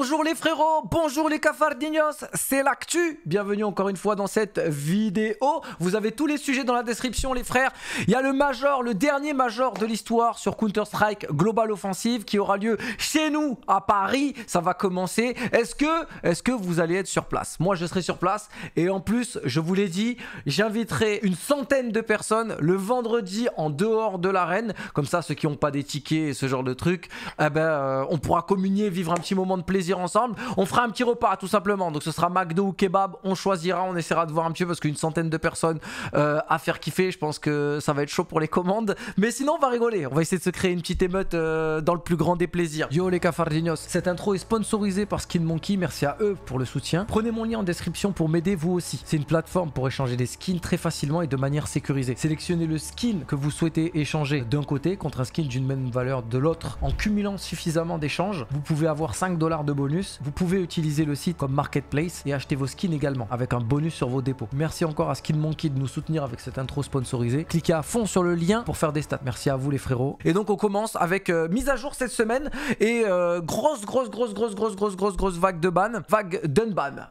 Bonjour les frérots, bonjour les cafardinos, c'est l'actu. Bienvenue encore une fois dans cette vidéo. Vous avez tous les sujets dans la description les frères. Il y a le major, le dernier major de l'histoire sur Counter-Strike Global Offensive qui aura lieu chez nous à Paris. Ça va commencer. Est-ce que, est que vous allez être sur place Moi je serai sur place et en plus, je vous l'ai dit, j'inviterai une centaine de personnes le vendredi en dehors de l'arène. Comme ça, ceux qui n'ont pas des tickets et ce genre de trucs, eh ben, euh, on pourra communier, vivre un petit moment de plaisir ensemble. On fera un petit repas tout simplement. Donc ce sera McDo ou kebab. On choisira, on essaiera de voir un petit peu parce qu'une centaine de personnes euh, à faire kiffer. Je pense que ça va être chaud pour les commandes. Mais sinon, on va rigoler. On va essayer de se créer une petite émeute euh, dans le plus grand des plaisirs. Yo les cafardinos. Cette intro est sponsorisée par Skin Monkey. Merci à eux pour le soutien. Prenez mon lien en description pour m'aider vous aussi. C'est une plateforme pour échanger des skins très facilement et de manière sécurisée. Sélectionnez le skin que vous souhaitez échanger d'un côté contre un skin d'une même valeur de l'autre. En cumulant suffisamment d'échanges, vous pouvez avoir 5 dollars de vous pouvez utiliser le site comme marketplace et acheter vos skins également avec un bonus sur vos dépôts. Merci encore à Skin Monkey de nous soutenir avec cette intro sponsorisée. Cliquez à fond sur le lien pour faire des stats. Merci à vous les frérots. Et donc on commence avec euh, mise à jour cette semaine et euh, grosse grosse grosse grosse grosse grosse grosse grosse vague de ban, vague d'un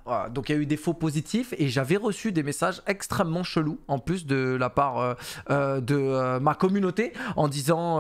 Voilà. Donc il y a eu des faux positifs et j'avais reçu des messages extrêmement chelous en plus de la part euh, de ma communauté en disant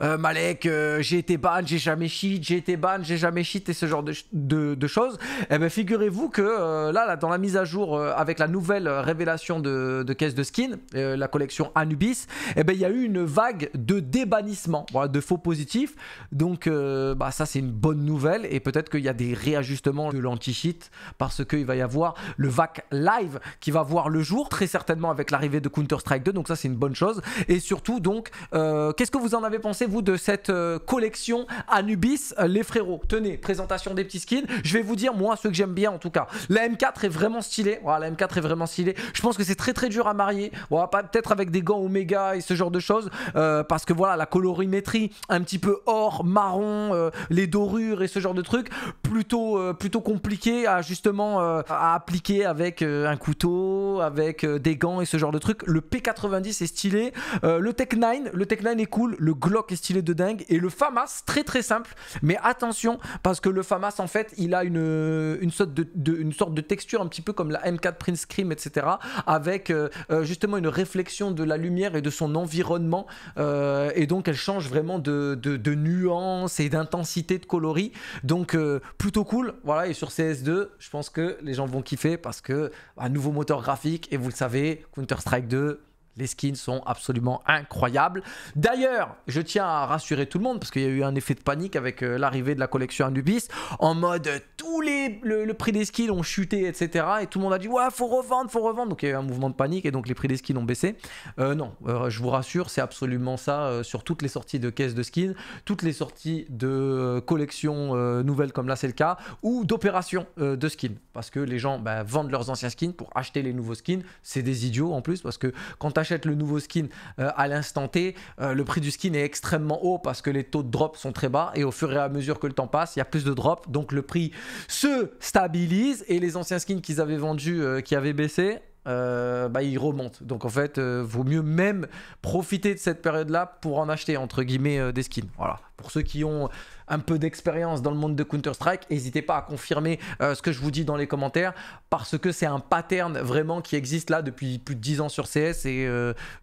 Malek j'ai été ban, j'ai jamais cheat, j'ai été ban, j'ai jamais cheat et ce genre de de, choses, et eh bien figurez-vous que euh, là, dans la mise à jour euh, avec la nouvelle euh, révélation de, caisse de skin, la collection Anubis, et eh bien il y a eu une vague de débannissement, voilà, de faux positifs. Donc bah, ça, c'est une bonne nouvelle et peut-être qu'il y a des réajustements de lanti shit parce qu'il va y avoir le VAC live qui va voir le jour, très certainement avec l'arrivée de Counter-Strike 2. Donc ça, c'est une bonne chose. Et surtout, donc, qu'est-ce que vous en avez pensé, vous, de cette collection Anubis, les frérots Tenez, présentation des petits skins. Je vais vous dire, moi, ceux que j'aime bien en tout cas. La M4 est vraiment stylée. Voilà, la M4 est vraiment stylée. Je pense que c'est très très dur à marier. Voilà, Peut-être avec des gants Omega et ce genre de choses. Euh, parce que voilà, la colorimétrie, un petit peu or, marron, euh, les dorures et ce genre de trucs, plutôt, euh, plutôt compliqué à justement à appliquer avec un couteau, avec des gants et ce genre de trucs. Le P90 est stylé. le Tech 9, le Tech 9 est cool. Le Glock est stylé de dingue. Et le FAMAS, très très simple. Mais attention, parce que le FAMAS, en fait, il a une, une, sorte de, une sorte de texture un petit peu comme la M4 Prince Scream, etc. Avec euh, euh, justement une réflexion de la lumière et de son environnement. Euh, et donc, elle change vraiment de, de, nuances et d'intensité de coloris. Donc, plutôt cool. Voilà, et sur CS2, je pense que les gens vont kiffer parce que un bah, nouveau moteur graphique, et vous le savez, Counter-Strike 2, les skins sont absolument incroyables. D'ailleurs, je tiens à rassurer tout le monde parce qu'il y a eu un effet de panique avec euh, l'arrivée de la collection Anubis en mode euh, tous les le, prix des skins ont chuté, etc. Et tout le monde a dit ouais, faut revendre, faut revendre. Donc il y a eu un mouvement de panique et donc les prix des skins ont baissé. Euh, non, je vous rassure, c'est absolument ça sur toutes les sorties de caisses de skins, toutes les sorties de collections nouvelles comme là c'est le cas ou d'opérations de skins parce que les gens bah, vendent leurs anciens skins pour acheter les nouveaux skins. C'est des idiots en plus parce que quand tu le nouveau skin euh, à l'instant T, euh, le prix du skin est extrêmement haut parce que les taux de drop sont très bas et au fur et à mesure que le temps passe, il y a plus de drop, donc le prix se stabilise et les anciens skins qu'ils avaient vendus, euh, qui avaient baissé, euh, bah, il remonte. Donc en fait, euh, vaut mieux même profiter de cette période-là pour en acheter, entre guillemets, euh, des skins. Voilà. Pour ceux qui ont un peu d'expérience dans le monde de Counter-Strike, n'hésitez pas à confirmer ce que je vous dis dans les commentaires, parce que c'est un pattern vraiment qui existe là depuis plus de 10 ans sur CS, et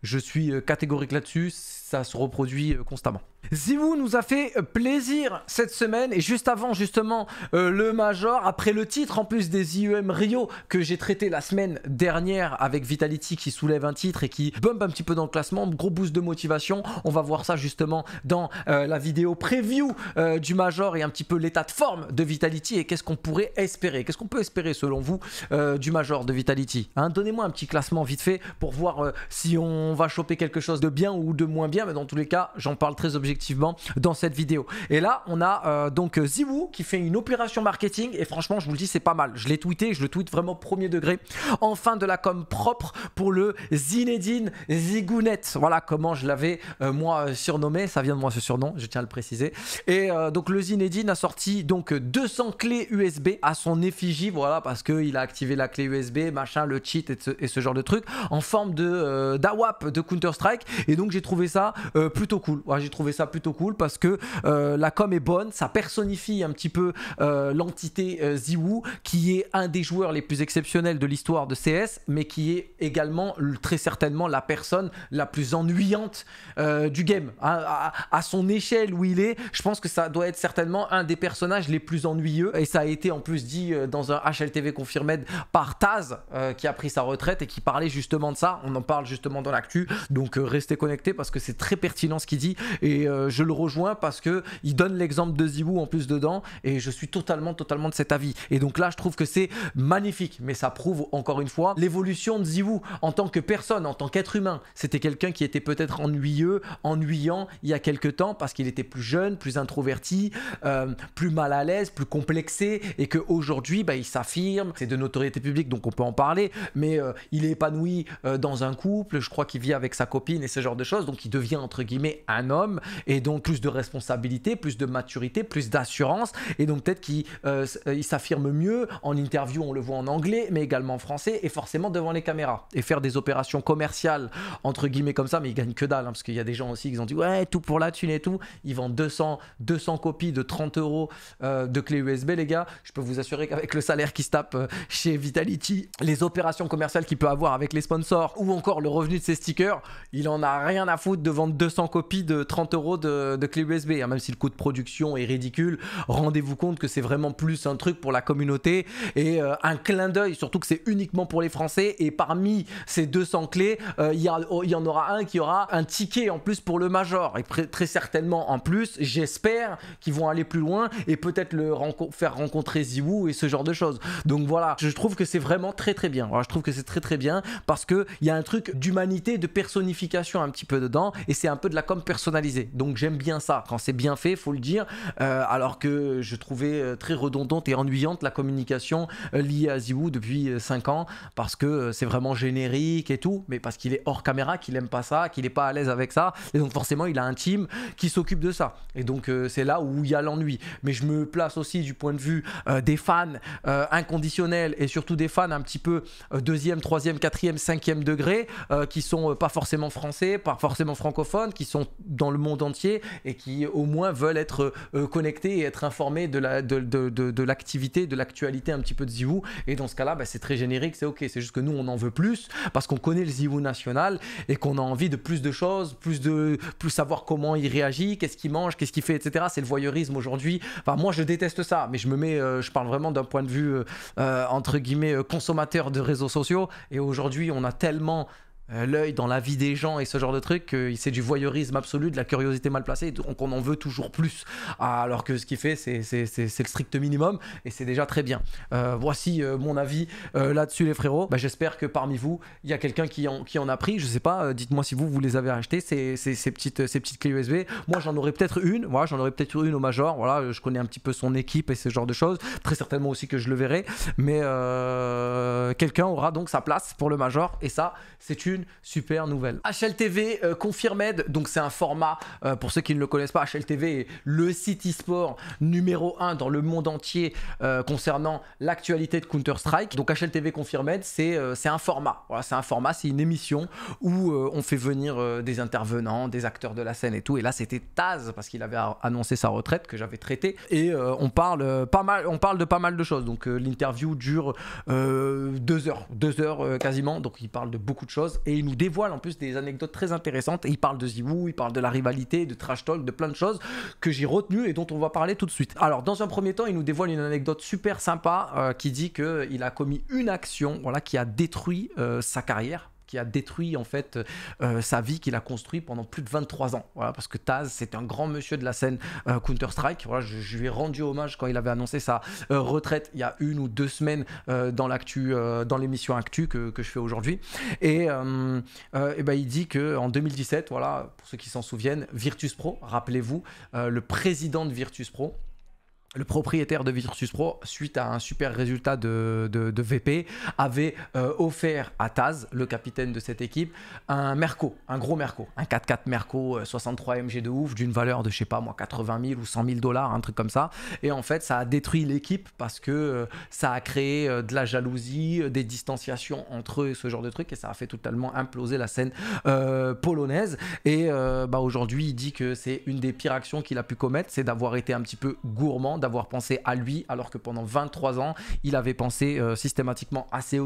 je suis catégorique là-dessus ça se reproduit euh, constamment. Ziwoo nous a fait euh, plaisir cette semaine et juste avant justement euh, le Major, après le titre en plus des IEM Rio que j'ai traité la semaine dernière avec Vitality qui soulève un titre et qui bump un petit peu dans le classement, gros boost de motivation, on va voir ça justement dans la vidéo preview du Major et un petit peu l'état de forme de Vitality et qu'est-ce qu'on pourrait espérer, qu'est-ce qu'on peut espérer selon vous du Major de Vitality. Hein Donnez-moi un petit classement vite fait pour voir si on va choper quelque chose de bien ou de moins bien mais dans tous les cas, j'en parle très objectivement dans cette vidéo. Et là, on a euh, donc Ziwoo qui fait une opération marketing et franchement, je vous le dis, c'est pas mal. Je l'ai tweeté, je le tweet vraiment premier degré. Enfin de la com propre pour le Zinedine Zigounet Voilà comment je l'avais euh, moi surnommé. Ça vient de moi ce surnom, je tiens à le préciser. Et euh, donc le Zinedine a sorti donc 200 clés USB à son effigie, voilà parce que il a activé la clé USB, machin, le cheat et ce, genre de truc en forme de d'AWAP de Counter Strike. Et donc j'ai trouvé ça euh, plutôt cool. j'ai trouvé ça plutôt cool parce que euh, la com est bonne, ça personnifie un petit peu euh, l'entité Ziwu qui est un des joueurs les plus exceptionnels de l'histoire de CS, mais qui est également très certainement la personne la plus ennuyante du game. à, son échelle où il est, je pense que ça doit être certainement un des personnages les plus ennuyeux et ça a été en plus dit dans un HLTV confirmé par Taz qui a pris sa retraite et qui parlait justement de ça. On en parle justement dans l'actu, donc restez connectés parce que c'est très pertinent ce qu'il dit et euh, je le rejoins parce que il donne l'exemple de Zibou en plus dedans et je suis totalement totalement de cet avis. Et donc là, je trouve que c'est magnifique, mais ça prouve encore une fois l'évolution de Zibou en tant que personne, en tant qu'être humain. C'était quelqu'un qui était peut-être ennuyeux, ennuyant il y a quelques temps parce qu'il était plus jeune, plus introverti, euh, plus mal à l'aise, plus complexé et qu'aujourd'hui, bah, il s'affirme. C'est de notoriété publique, donc on peut en parler, mais euh, il est épanoui dans un couple. Je crois qu'il vit avec sa copine et ce genre de choses, donc il devient entre guillemets un homme et donc plus de responsabilité, plus de maturité, plus d'assurance et donc peut-être qu'il euh, euh, s'affirme mieux en interview, on le voit en anglais mais également en français et forcément devant les caméras et faire des opérations commerciales entre guillemets comme ça mais il gagne que dalle hein, parce qu'il y a des gens aussi qui ont dit ouais tout pour la thune et tout, il vend 200 200 copies de 30 euros euh, de clés USB les gars, je peux vous assurer qu'avec le salaire qui se tape chez Vitality, les opérations commerciales qu'il peut avoir avec les sponsors ou encore le revenu de ses stickers, il en a rien à foutre de vendre 200 copies de 30 euros de, de clé USB, hein, même si le coût de production est ridicule. Rendez-vous compte que c'est vraiment plus un truc pour la communauté et euh, un clin d'œil, surtout que c'est uniquement pour les Français. Et parmi ces 200 clés, euh, oh, il y, en aura un qui aura un ticket en plus pour le Major. Et très certainement en plus, j'espère qu'ils vont aller plus loin et peut-être le faire rencontrer Ziwoo et ce genre de choses. Donc voilà, je trouve que c'est vraiment très très bien. je trouve que c'est très très bien parce qu'il y a un truc d'humanité, de personnification un petit peu dedans et c'est un peu de la com personnalisée. Donc j'aime bien ça. Quand c'est bien fait, faut le dire. Euh, alors que je trouvais euh, très redondante et ennuyante la communication euh, liée à Ziwoo depuis 5 ans parce que c'est vraiment générique et tout, mais parce qu'il est hors caméra, qu'il aime pas ça, qu'il est pas à l'aise avec ça, et donc forcément il a un team qui s'occupe de ça. Et donc c'est là où il y a l'ennui. Mais je me place aussi du point de vue des fans inconditionnels et surtout des fans un petit peu deuxième, troisième, quatrième, cinquième degré qui sont pas forcément français, pas forcément français qui sont dans le monde entier et qui au moins veulent être euh, connectés et être informés de la de, l'activité, de l'actualité un petit peu de Zivou. Et dans ce cas-là, bah, c'est très générique, c'est ok. C'est juste que nous, on en veut plus parce qu'on connaît le Ziwoo national et qu'on a envie de plus de choses, plus de plus savoir comment il réagit, qu'est-ce qu'il mange, qu'est-ce qu'il fait, etc. C'est le voyeurisme aujourd'hui. Enfin, moi, je déteste ça, mais je me mets, euh, je parle vraiment d'un point de vue euh, entre guillemets consommateur de réseaux sociaux. Et aujourd'hui, on a tellement euh, l'œil dans la vie des gens et ce genre de truc, euh, c'est du voyeurisme absolu, de la curiosité mal placée, donc on en veut toujours plus. Ah, alors que ce qu'il fait, c'est le strict minimum et c'est déjà très bien. Euh, voici mon avis là-dessus, les frérots. Bah, j'espère que parmi vous, il y a quelqu'un qui en, qui en a pris. Je sais pas, dites-moi si vous, vous les avez achetés, ces, ces, petites, ces petites clés USB. Moi, j'en aurais peut-être une. Voilà, j'en aurais peut-être une au Major. Voilà, je connais un petit peu son équipe et ce genre de choses. Très certainement aussi que je le verrai. Mais quelqu'un aura donc sa place pour le Major et ça, c'est une super nouvelle. HLTV euh, Confirmed, donc c'est un format, euh, pour ceux qui ne le connaissent pas, HLTV est le site e-sport numéro 1 dans le monde entier euh, concernant l'actualité de Counter-Strike. Donc HLTV Confirmed, c'est un format. c'est un format, c'est une émission où on fait venir des intervenants, des acteurs de la scène et tout. Et là, c'était Taz, parce qu'il avait annoncé sa retraite, que j'avais traité. Et on, parle, pas mal, on parle de pas mal de choses. Donc l'interview dure deux heures, deux heures quasiment. Donc il parle de beaucoup de choses et il nous dévoile en plus des anecdotes très intéressantes. il parle de Zibou, il parle de la rivalité, de trash talk, de plein de choses que j'ai retenues et dont on va parler tout de suite. Alors, dans un premier temps, il nous dévoile une anecdote super sympa euh, qui dit qu'il a commis une action voilà, qui a détruit euh, sa carrière a détruit en fait euh, sa vie qu'il a construit pendant plus de 23 ans. Voilà, parce que Taz, c'est un grand monsieur de la scène euh, Counter-Strike. je, lui ai rendu hommage quand il avait annoncé sa euh, retraite il y a une ou deux semaines dans l'actu, dans l'émission Actu que, je fais aujourd'hui. Et, eh ben, il dit que en 2017, voilà, pour ceux qui s'en souviennent, Virtus Pro, rappelez-vous, le président de Virtus Pro, le propriétaire de Virtus Pro, suite à un super résultat de, VP, avait euh, offert à Taz, le capitaine de cette équipe, un Merco, un gros Merco, un 4x4 Merco 63 euh, MG de ouf, d'une valeur de, je sais pas moi, 80 000 ou 100 000 dollars, un truc comme ça. Et en fait, ça a détruit l'équipe parce que euh, ça a créé de la jalousie, des distanciations entre eux, ce genre de truc, et ça a fait totalement imploser la scène polonaise. Et bah, aujourd'hui, il dit que c'est une des pires actions qu'il a pu commettre, c'est d'avoir été un petit peu gourmand d'avoir pensé à lui alors que pendant 23 ans, il avait pensé euh, systématiquement à ses,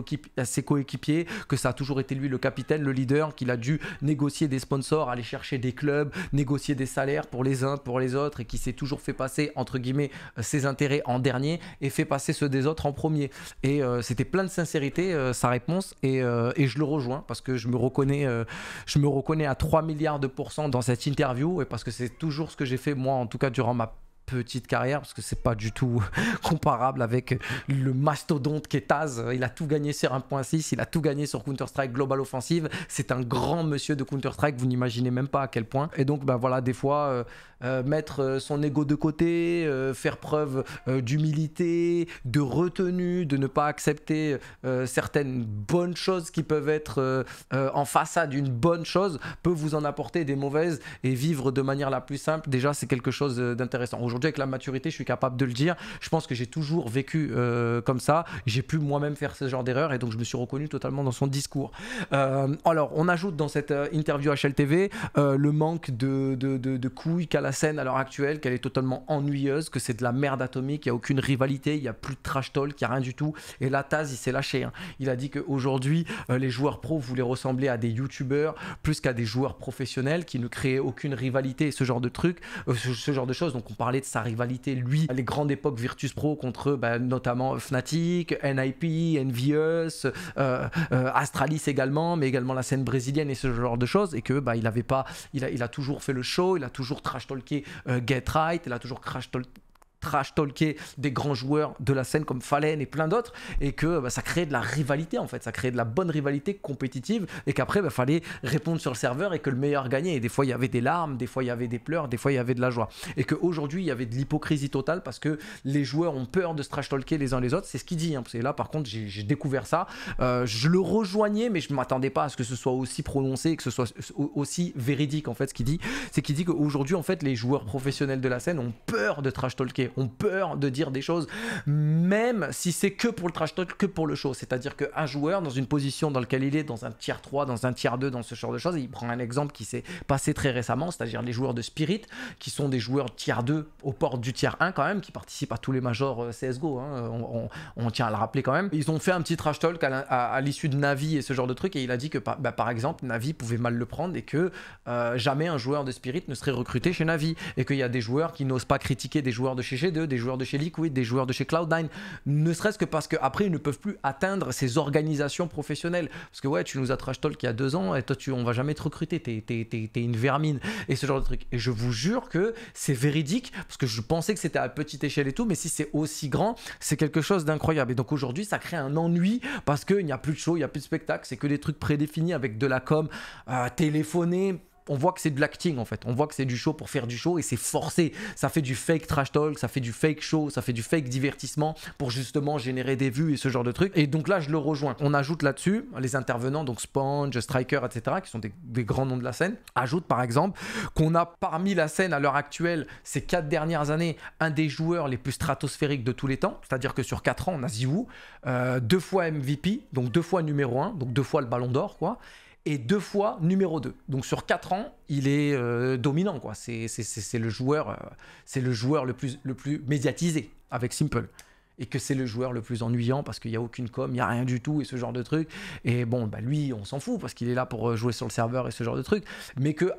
coéquipiers, que ça a toujours été lui le capitaine, le leader, qu'il a dû négocier des sponsors, aller chercher des clubs, négocier des salaires pour les uns, pour les autres, et qui s'est toujours fait passer, entre guillemets, euh, ses intérêts en dernier et fait passer ceux des autres en premier. Et euh, c'était plein de sincérité, sa réponse, et, et, je le rejoins parce que je me reconnais, je me reconnais à 3 milliards de pourcents dans cette interview, et parce que c'est toujours ce que j'ai fait, moi, en tout cas, durant ma petite carrière parce que c'est pas du tout comparable avec le mastodonte qu'est Taz. Il a tout gagné sur 1.6, il a tout gagné sur Counter-Strike Global Offensive. C'est un grand monsieur de Counter-Strike, vous n'imaginez même pas à quel point. Et donc, ben voilà, des fois, euh, euh, mettre euh, son ego de côté, faire preuve d'humilité, de retenue, de ne pas accepter certaines bonnes choses qui peuvent être en façade d'une bonne chose, peut vous en apporter des mauvaises et vivre de manière la plus simple. Déjà, c'est quelque chose d'intéressant. Aujourd'hui, Aujourd'hui, avec la maturité, je suis capable de le dire. Je pense que j'ai toujours vécu euh, comme ça. J'ai pu moi-même faire ce genre d'erreur et donc je me suis reconnu totalement dans son discours. Euh, alors, on ajoute dans cette euh, interview HLTV le manque de, couilles qu'a la scène à l'heure actuelle, qu'elle est totalement ennuyeuse, que c'est de la merde atomique, il n'y a aucune rivalité, il n'y a plus de trash talk, il n'y a rien du tout. Et la Taz, il s'est lâché. Hein. Il a dit qu'aujourd'hui, les joueurs pro voulaient ressembler à des youtubeurs plus qu'à des joueurs professionnels qui ne créaient aucune rivalité ce genre de truc, ce, ce genre de choses. Donc, on parlait de sa rivalité, lui, les grandes époques Virtus Pro contre bah, notamment Fnatic, NIP, Envious, euh, euh, Astralis également, mais également la scène brésilienne et ce genre de choses, et que bah, il avait pas, il a, il a toujours fait le show, il a toujours trash talké euh, Get Right, il a toujours crash talké trash talker des grands joueurs de la scène comme Fallen et plein d'autres et que bah, ça crée de la rivalité en fait ça crée de la bonne rivalité compétitive et qu'après il bah, fallait répondre sur le serveur et que le meilleur gagnait et des fois il y avait des larmes des fois il y avait des pleurs des fois il y avait de la joie et qu'aujourd'hui il y avait de l'hypocrisie totale parce que les joueurs ont peur de se trash talker les uns les autres c'est ce qu'il dit hein. c'est là par contre j'ai découvert ça euh, je le rejoignais mais je m'attendais pas à ce que ce soit aussi prononcé que ce soit aussi véridique en fait ce qu'il dit c'est qu'il dit qu'aujourd'hui en fait les joueurs professionnels de la scène ont peur de trash talker ont peur de dire des choses, même si c'est que pour le trash talk, que pour le show. C'est-à-dire qu'un joueur, dans une position dans laquelle il est, dans un tiers 3, dans un tiers 2, dans ce genre de choses, il prend un exemple qui s'est passé très récemment, c'est-à-dire les joueurs de Spirit, qui sont des joueurs tiers 2 aux portes du tiers 1 quand même, qui participent à tous les majors euh, CSGO, hein. on, tient à le rappeler quand même. Ils ont fait un petit trash talk à l'issue de Navi et ce genre de truc, et il a dit que par bah, exemple, Navi pouvait mal le prendre et que euh, jamais un joueur de Spirit ne serait recruté chez Navi, et qu'il y a des joueurs qui n'osent pas critiquer des joueurs de chez chez des joueurs de chez Liquid, des joueurs de chez Cloud9, ne serait-ce que parce qu'après, ils ne peuvent plus atteindre ces organisations professionnelles. Parce que ouais, tu nous as trash talk il y a deux ans et toi, tu, on va jamais te recruter, t'es une vermine et ce genre de truc. Et je vous jure que c'est véridique, parce que je pensais que c'était à petite échelle et tout, mais si c'est aussi grand, c'est quelque chose d'incroyable. Et donc aujourd'hui, ça crée un ennui parce qu'il n'y a plus de show, il n'y a plus de spectacle, c'est que des trucs prédéfinis avec de la com, euh, téléphoner, on voit que c'est de l'acting en fait. On voit que c'est du show pour faire du show et c'est forcé. Ça fait du fake trash talk, ça fait du fake show, ça fait du fake divertissement pour justement générer des vues et ce genre de trucs. Et donc là, je le rejoins. On ajoute là-dessus les intervenants, donc Sponge, Striker, etc., qui sont des, grands noms de la scène. Ajoute par exemple qu'on a parmi la scène à l'heure actuelle, ces quatre dernières années, un des joueurs les plus stratosphériques de tous les temps. C'est-à-dire que sur quatre ans, on a Ziwu, euh, deux fois MVP, donc deux fois numéro un, donc deux fois le ballon d'or, quoi et deux fois numéro 2. Donc sur 4 ans, il est euh, dominant. quoi. C'est le, joueur, euh, c'est le joueur le plus, le plus médiatisé avec Simple et que c'est le joueur le plus ennuyant parce qu'il n'y a aucune com, il n'y a rien du tout et ce genre de truc. Et bon, bah lui, on s'en fout parce qu'il est là pour euh, jouer sur le serveur et ce genre de truc. Mais que,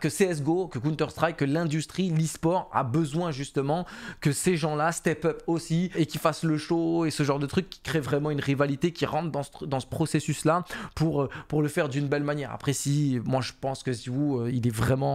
que CSGO, que Counter-Strike, que l'industrie, l'e-sport a besoin justement que ces gens-là step up aussi et qu'ils fassent le show et ce genre de truc qui crée vraiment une rivalité qui rentre dans ce, processus-là pour, euh, pour le faire d'une belle manière. Après, si moi je pense que si vous, euh, il est vraiment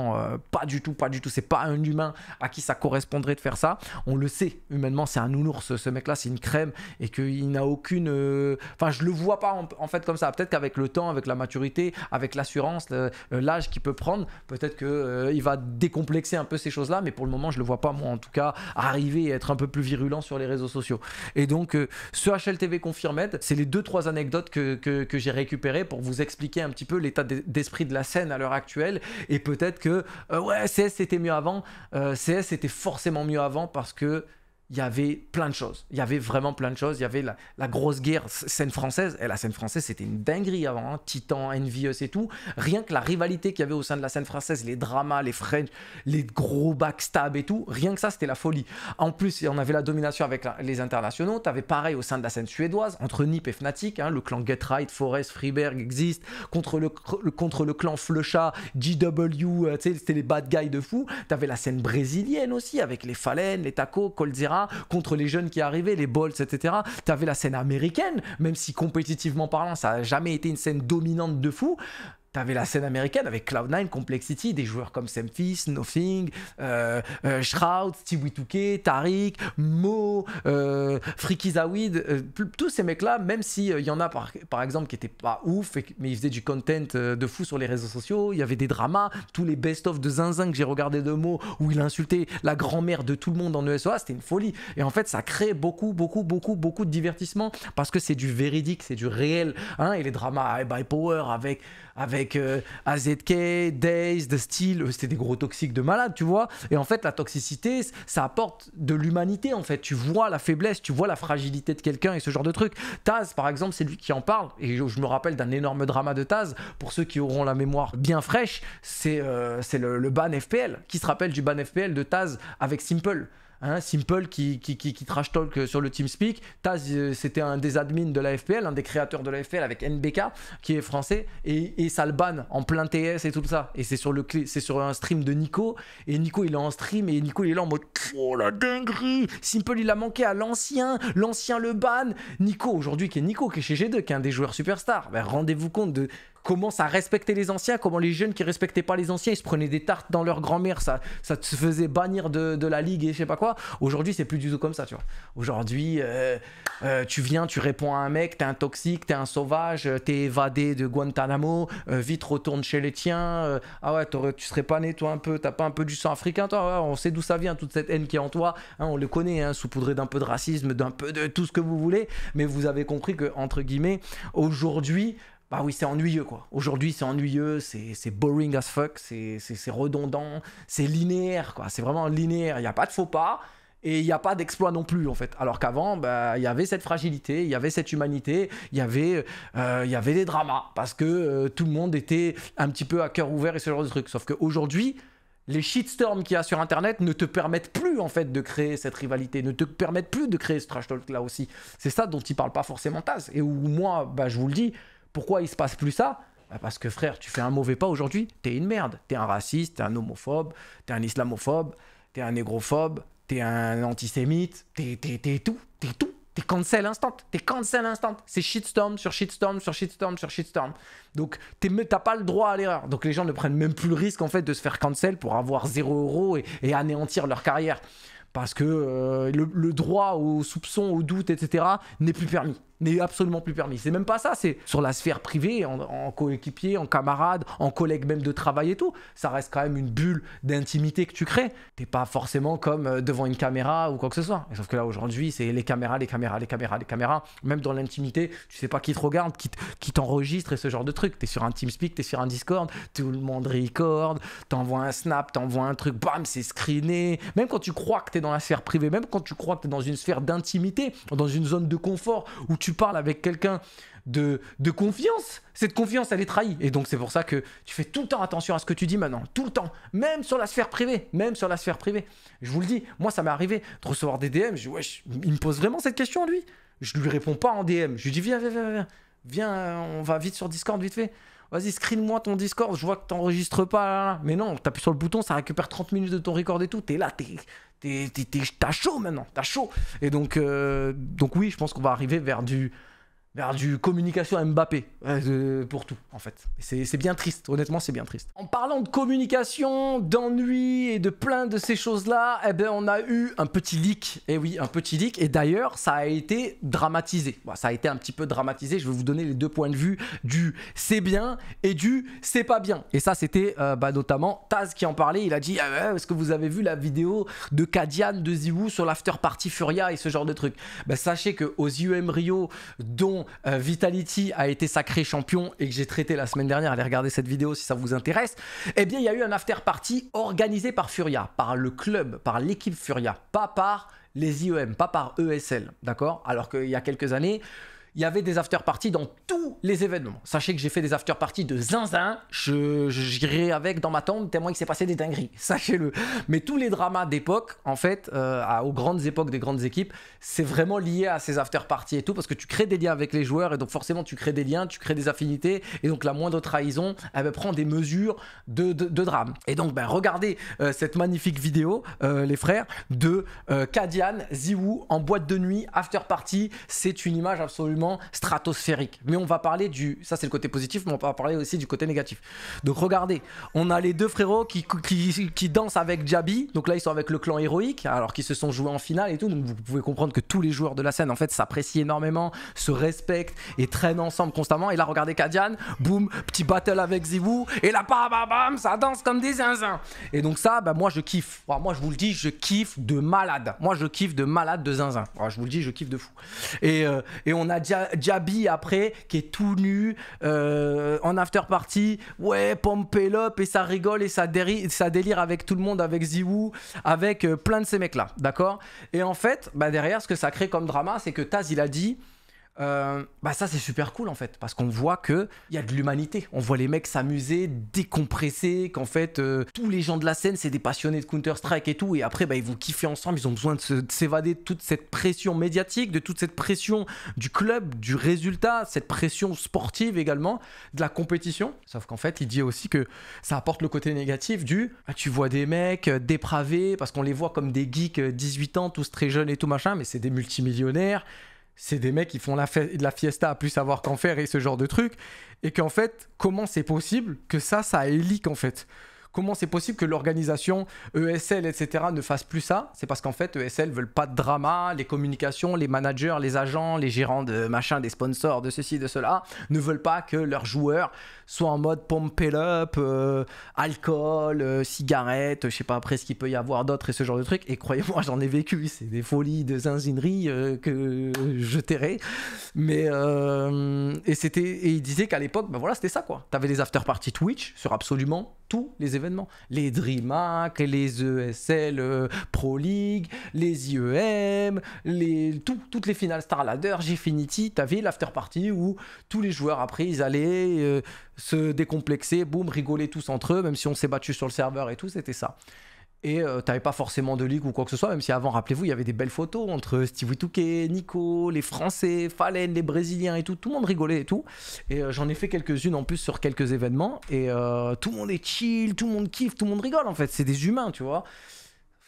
pas du tout, pas du tout, c'est pas un humain à qui ça correspondrait de faire ça. On le sait, humainement, c'est un nounou ce mec-là, c'est une crème et qu'il n'a aucune. Euh, enfin, je le vois pas en, fait comme ça. Peut-être qu'avec le temps, avec la maturité, avec l'assurance, euh, l'âge qu'il peut prendre, peut-être qu'il euh, va décomplexer un peu ces choses-là, mais pour le moment, je le vois pas, moi en tout cas, arriver et être un peu plus virulent sur les réseaux sociaux. Et donc, ce HLTV Confirmed, c'est les deux, trois anecdotes que, j'ai récupérées pour vous expliquer un petit peu l'état d'esprit de la scène à l'heure actuelle et peut-être que, ouais, CS c'était mieux avant, CS c'était forcément mieux avant parce que il y avait plein de choses. Il y avait vraiment plein de choses. Il y avait la, grosse guerre scène française. Et la scène française, c'était une dinguerie avant. Hein. Titan, Envious et tout. Rien que la rivalité qu'il y avait au sein de la scène française, les dramas, les French, les gros backstab et tout, rien que ça, c'était la folie. En plus, on avait la domination avec les internationaux. Tu avais pareil au sein de la scène suédoise, entre Nip et Fnatic. Hein. le clan Get Right, Forest, Freeberg existe. Contre le, contre le clan Flecha, GW, euh, c'était les bad guys de fou. Tu avais la scène brésilienne aussi, avec les Falen, les Tacos, Colzera contre les jeunes qui arrivaient, les Bolts, etc. T'avais la scène américaine, même si compétitivement parlant, ça n'a jamais été une scène dominante de fou. T'avais la scène américaine avec Cloud9, Complexity, des joueurs comme Semfis, Nothing, euh, euh, Shroud, Steve Tariq, Mo, euh, Zawid, euh, tous ces mecs-là, même s'il euh, y en a par, par, exemple qui n'étaient pas ouf, mais ils faisaient du content euh, de fou sur les réseaux sociaux, il y avait des dramas, tous les best-of de Zinzin que j'ai regardé de Mo, où il insultait la grand-mère de tout le monde en ESOA, c'était une folie. Et en fait, ça crée beaucoup, beaucoup, beaucoup, beaucoup de divertissement parce que c'est du véridique, c'est du réel. Hein, et les dramas By Power avec. avec avec euh, AZK, AZK, The Steel, euh, c'est des gros toxiques de malade, tu vois. Et en fait, la toxicité, ça apporte de l'humanité, en fait. Tu vois la faiblesse, tu vois la fragilité de quelqu'un et ce genre de truc. Taz, par exemple, c'est lui qui en parle. Et je, me rappelle d'un énorme drama de Taz. Pour ceux qui auront la mémoire bien fraîche, c'est euh, c'est le, le ban FPL. Qui se rappelle du ban FPL de Taz avec Simple Hein, Simple qui, qui, qui, trash talk sur le TeamSpeak. Taz, euh, c'était un des admins de la FPL, un des créateurs de la FPL avec NBK, qui est français, et, et ça le banne en plein TS et tout ça. Et c'est sur, sur un stream de Nico, et Nico il est en stream, et Nico il est là en mode Oh la dinguerie Simple il a manqué à l'ancien, l'ancien le ban Nico aujourd'hui, qui est Nico, qui est chez G2, qui est un des joueurs superstars. Ben, rendez-vous compte de commence à respecter les anciens, comment les jeunes qui respectaient pas les anciens, ils se prenaient des tartes dans leur grand-mère, ça, ça se faisait bannir de, la ligue et je sais pas quoi. Aujourd'hui, c'est plus du tout comme ça, tu vois. Aujourd'hui, euh, euh, tu viens, tu réponds à un mec, tu es un toxique, tu es un sauvage, euh, es évadé de Guantanamo, vite retourne chez les tiens. ah ouais, tu serais pas né, toi, un peu, t'as pas un peu du sang africain, toi. on sait d'où ça vient, toute cette haine qui est en toi. Hein, on le connaît, hein, saupoudré d'un peu de racisme, d'un peu de tout ce que vous voulez. Mais vous avez compris que, entre guillemets, aujourd'hui, bah oui, c'est ennuyeux quoi. Aujourd'hui, c'est ennuyeux, c'est boring as fuck, c'est redondant, c'est linéaire quoi. C'est vraiment linéaire, il n'y a pas de faux pas et il n'y a pas d'exploit non plus en fait. Alors qu'avant, bah, il y avait cette fragilité, il y avait cette humanité, il y avait euh, y avait des dramas parce que euh, tout le monde était un petit peu à cœur ouvert et ce genre de trucs. Sauf qu'aujourd'hui, les shitstorms qu'il y a sur internet ne te permettent plus en fait de créer cette rivalité, ne te permettent plus de créer ce trash talk là aussi. C'est ça dont il parle pas forcément Taz et où moi, bah, je vous le dis, pourquoi il se passe plus ça bah, parce que frère, tu fais un mauvais pas aujourd'hui, t'es une merde. T'es un raciste, t'es un homophobe, t'es un islamophobe, t'es un négrophobe, t'es un antisémite, t'es, es tout, t'es tout. T'es cancel instant, t'es cancel instant. C'est shitstorm sur shitstorm sur shitstorm sur shitstorm. Donc t'as pas le droit à l'erreur. Donc les gens ne prennent même plus le risque en fait de se faire cancel pour avoir 0 euro et, anéantir leur carrière. Parce que euh, le, droit au soupçon, au doute, etc. n'est plus permis n'est absolument plus permis. C'est même pas ça, c'est sur la sphère privée, en, coéquipier, en camarade, en collègue même de travail et tout. Ça reste quand même une bulle d'intimité que tu crées. T'es pas forcément comme euh, devant une caméra ou quoi que ce soit. Sauf que là aujourd'hui, c'est les caméras, les caméras, les caméras, les caméras. Même dans l'intimité, tu sais pas qui te regarde, qui t'enregistre et ce genre de truc. T'es sur un TeamSpeak, t'es sur un Discord, tout le monde record, t'envoies un snap, t'envoies un truc, bam, c'est screené. Même quand tu crois que t'es dans la sphère privée, même quand tu crois que t'es dans une sphère d'intimité, dans une zone de confort où tu parle avec quelqu'un de, confiance, cette confiance, elle est trahie. Et donc, c'est pour ça que tu fais tout le temps attention à ce que tu dis maintenant, tout le temps, même sur la sphère privée, même sur la sphère privée. Je vous le dis, moi, ça m'est arrivé de recevoir des DM, je il me pose vraiment cette question, lui. Je lui réponds pas en DM, je lui dis, viens, viens, viens, viens, viens, on va vite sur Discord, vite fait. Vas-y, screen-moi ton Discord, je vois que t'enregistres pas. Mais non, appuie sur le bouton, ça récupère 30 minutes de ton record et tout. T'es là, t'es t'as chaud maintenant, t'as chaud. Et donc, euh, donc oui, je pense qu'on va arriver vers du vers du communication Mbappé euh, pour tout en fait. C'est bien triste, honnêtement c'est bien triste. En parlant de communication, d'ennui et de plein de ces choses-là, eh ben on a eu un petit leak. Et eh oui, un petit leak. Et d'ailleurs, ça a été dramatisé. ça a été un petit peu dramatisé. Je vais vous donner les deux points de vue du c'est bien et du c'est pas bien. Et ça c'était euh, bah, notamment Taz qui en parlait. Il a dit ah est-ce que vous avez vu la vidéo de Kadian de Ziwoo sur l'after party Furia et ce genre de truc bah, Sachez que aux IUM Rio dont euh, Vitality a été sacré champion et que j'ai traité la semaine dernière, allez regarder cette vidéo si ça vous intéresse, eh bien il y a eu un after party organisé par Furia, par le club, par l'équipe Furia, pas par les IEM, pas par ESL, d'accord Alors qu'il y a quelques années, il y avait des after-parties dans tous les événements. Sachez que j'ai fait des after-parties de zinzin, je, j'irai avec dans ma tombe tellement que s'est passé des dingueries, sachez-le. Mais tous les dramas d'époque, en fait, euh, aux grandes époques des grandes équipes, c'est vraiment lié à ces after-parties et tout, parce que tu crées des liens avec les joueurs, et donc forcément tu crées des liens, tu crées des affinités, et donc la moindre trahison, elle prend des mesures de, drame. Et donc, ben, regardez euh, cette magnifique vidéo, euh, les frères, de Kadian, Ziwu en boîte de nuit, after-party, c'est une image absolument stratosphérique. Mais on va parler du. Ça, c'est le côté positif, mais on va parler aussi du côté négatif. Donc regardez, on a les deux frérots qui, qui, qui dansent avec Jabi. Donc là, ils sont avec le clan héroïque, alors qu'ils se sont joués en finale et tout. Donc vous pouvez comprendre que tous les joueurs de la scène, en fait, s'apprécient énormément, se respectent et traînent ensemble constamment. Et là, regardez Kadian, boum, petit battle avec Zivu. Et là, bam, bam, ça danse comme des zinzin. Et donc ça, bah, moi, je kiffe. moi, je vous le dis, je kiffe de malade. Moi, je kiffe de malade de zinzin. je vous le dis, je kiffe de fou. Et, euh, et on a Jabi après, qui est tout nu euh, en after party. Ouais, pompe l'op et ça rigole et ça, délire avec tout le monde, avec Ziwoo, avec euh, plein de ces mecs-là. D'accord Et en fait, bah, derrière, ce que ça crée comme drama, c'est que Taz, il a dit euh, bah ça c'est super cool en fait parce qu'on voit que il y a de l'humanité on voit les mecs s'amuser décompresser qu'en fait euh, tous les gens de la scène c'est des passionnés de Counter Strike et tout et après bah, ils vont kiffer ensemble ils ont besoin de s'évader de toute cette pression médiatique de toute cette pression du club du résultat cette pression sportive également de la compétition sauf qu'en fait il dit aussi que ça apporte le côté négatif du ah, tu vois des mecs euh, dépravés parce qu'on les voit comme des geeks 18 ans tous très jeunes et tout machin mais c'est des multimillionnaires c'est des mecs qui font la, la fiesta à plus savoir qu'en faire et ce genre de truc. Et qu'en fait, comment c'est possible que ça, ça élique en fait Comment c'est possible que l'organisation ESL, etc. ne fasse plus ça C'est parce qu'en fait, ESL veulent pas de drama, les communications, les managers, les agents, les gérants de machin, des sponsors, de ceci, de cela, ne veulent pas que leurs joueurs soient en mode pompe up, euh, alcool, euh, cigarette, je sais pas après ce qu'il peut y avoir d'autre et ce genre de trucs. Et croyez-moi, j'en ai vécu, c'est des folies de zinzinerie euh, que je tairai. Mais et c'était et il disait qu'à l'époque, ben voilà, c'était ça quoi. avais des after parties Twitch sur absolument tous les événements les DreamHack, les ESL euh, Pro League, les IEM, les, toutes les finales Starladder, Gfinity, t'avais l'after party où tous les joueurs après ils allaient euh, se décomplexer, boum, rigoler tous entre eux, même si on s'est battu sur le serveur et tout, c'était ça. Et euh, t'avais pas forcément de ligue ou quoi que ce soit, même si avant, rappelez-vous, il y avait des belles photos entre Steve Touquet, Nico, les Français, Fallen, les Brésiliens et tout. Tout le monde rigolait et tout. Et euh, j'en ai fait quelques-unes en plus sur quelques événements. Et euh, tout le monde est chill, tout le monde kiffe, tout le monde rigole en fait. C'est des humains, tu vois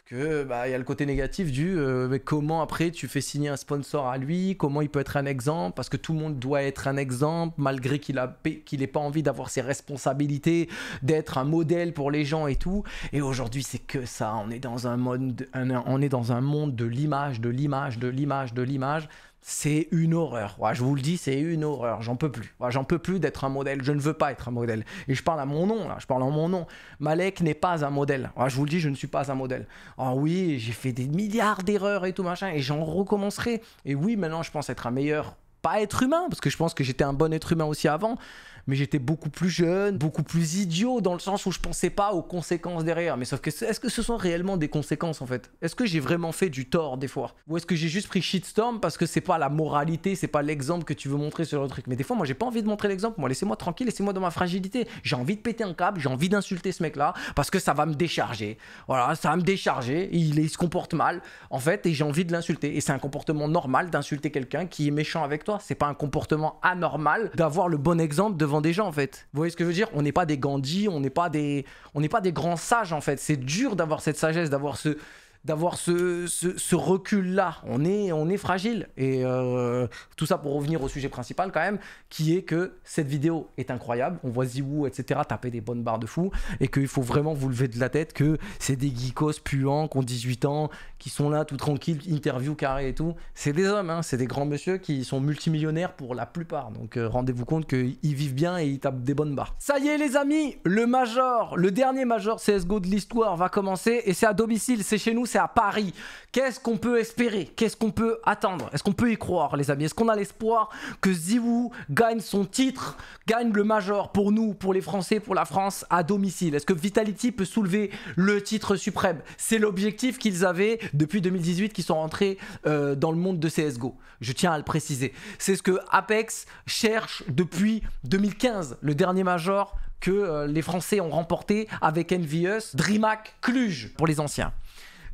que bah il y a le côté négatif du euh, comment après tu fais signer un sponsor à lui, comment il peut être un exemple parce que tout le monde doit être un exemple malgré qu'il a qu'il pas envie d'avoir ses responsabilités, d'être un modèle pour les gens et tout. Et aujourd'hui, c'est que ça, on est dans un monde on est dans un monde de l'image, de l'image, de l'image, de l'image c'est une horreur. je vous le dis, c'est une horreur. J'en peux plus. J'en peux plus d'être un modèle. Je ne veux pas être un modèle. Et je parle à mon nom, là. Je parle en mon nom. Malek n'est pas un modèle. je vous le dis, je ne suis pas un modèle. oh oui, j'ai fait des milliards d'erreurs et tout machin. Et j'en recommencerai. Et oui, maintenant, je pense être un meilleur. Pas être humain, parce que je pense que j'étais un bon être humain aussi avant mais j'étais beaucoup plus jeune, beaucoup plus idiot dans le sens où je pensais pas aux conséquences derrière. Mais sauf que est-ce que ce sont réellement des conséquences en fait Est-ce que j'ai vraiment fait du tort des fois Ou est-ce que j'ai juste pris shitstorm parce que c'est pas la moralité, c'est pas l'exemple que tu veux montrer sur le truc Mais des fois, moi j'ai pas envie de montrer l'exemple, moi laissez-moi tranquille, laissez-moi dans ma fragilité. J'ai envie de péter un câble, j'ai envie d'insulter ce mec là parce que ça va me décharger. Voilà, ça va me décharger, il, se comporte mal en fait et j'ai envie de l'insulter. Et c'est un comportement normal d'insulter quelqu'un qui est méchant avec toi. C'est pas un comportement anormal d'avoir le bon exemple devant des gens en fait. Vous voyez ce que je veux dire On n'est pas des Gandhi, on n'est pas des on n'est pas des grands sages en fait. C'est dur d'avoir cette sagesse, d'avoir ce d'avoir ce, recul-là. On est, on est fragile. Et euh, tout ça pour revenir au sujet principal quand même, qui est que cette vidéo est incroyable. On voit Ziwoo, etc., taper des bonnes barres de fou. Et qu'il faut vraiment vous lever de la tête que c'est des geekos puants qui ont 18 ans, qui sont là tout tranquilles, interview carré et tout. C'est des hommes, hein. c'est des grands messieurs qui sont multimillionnaires pour la plupart. Donc euh, rendez-vous compte qu'ils vivent bien et ils tapent des bonnes barres. Ça y est les amis, le major, le dernier major CSGO de l'histoire va commencer. Et c'est à domicile, c'est chez nous, à Paris. Qu'est-ce qu'on peut espérer Qu'est-ce qu'on peut attendre Est-ce qu'on peut y croire, les amis Est-ce qu'on a l'espoir que ZywOo gagne son titre, gagne le major pour nous, pour les Français, pour la France, à domicile Est-ce que Vitality peut soulever le titre suprême C'est l'objectif qu'ils avaient depuis 2018 qu'ils sont rentrés euh, dans le monde de CSGO. Je tiens à le préciser. C'est ce que Apex cherche depuis 2015, le dernier major que euh, les Français ont remporté avec Envious, DreamHack Cluj pour les anciens.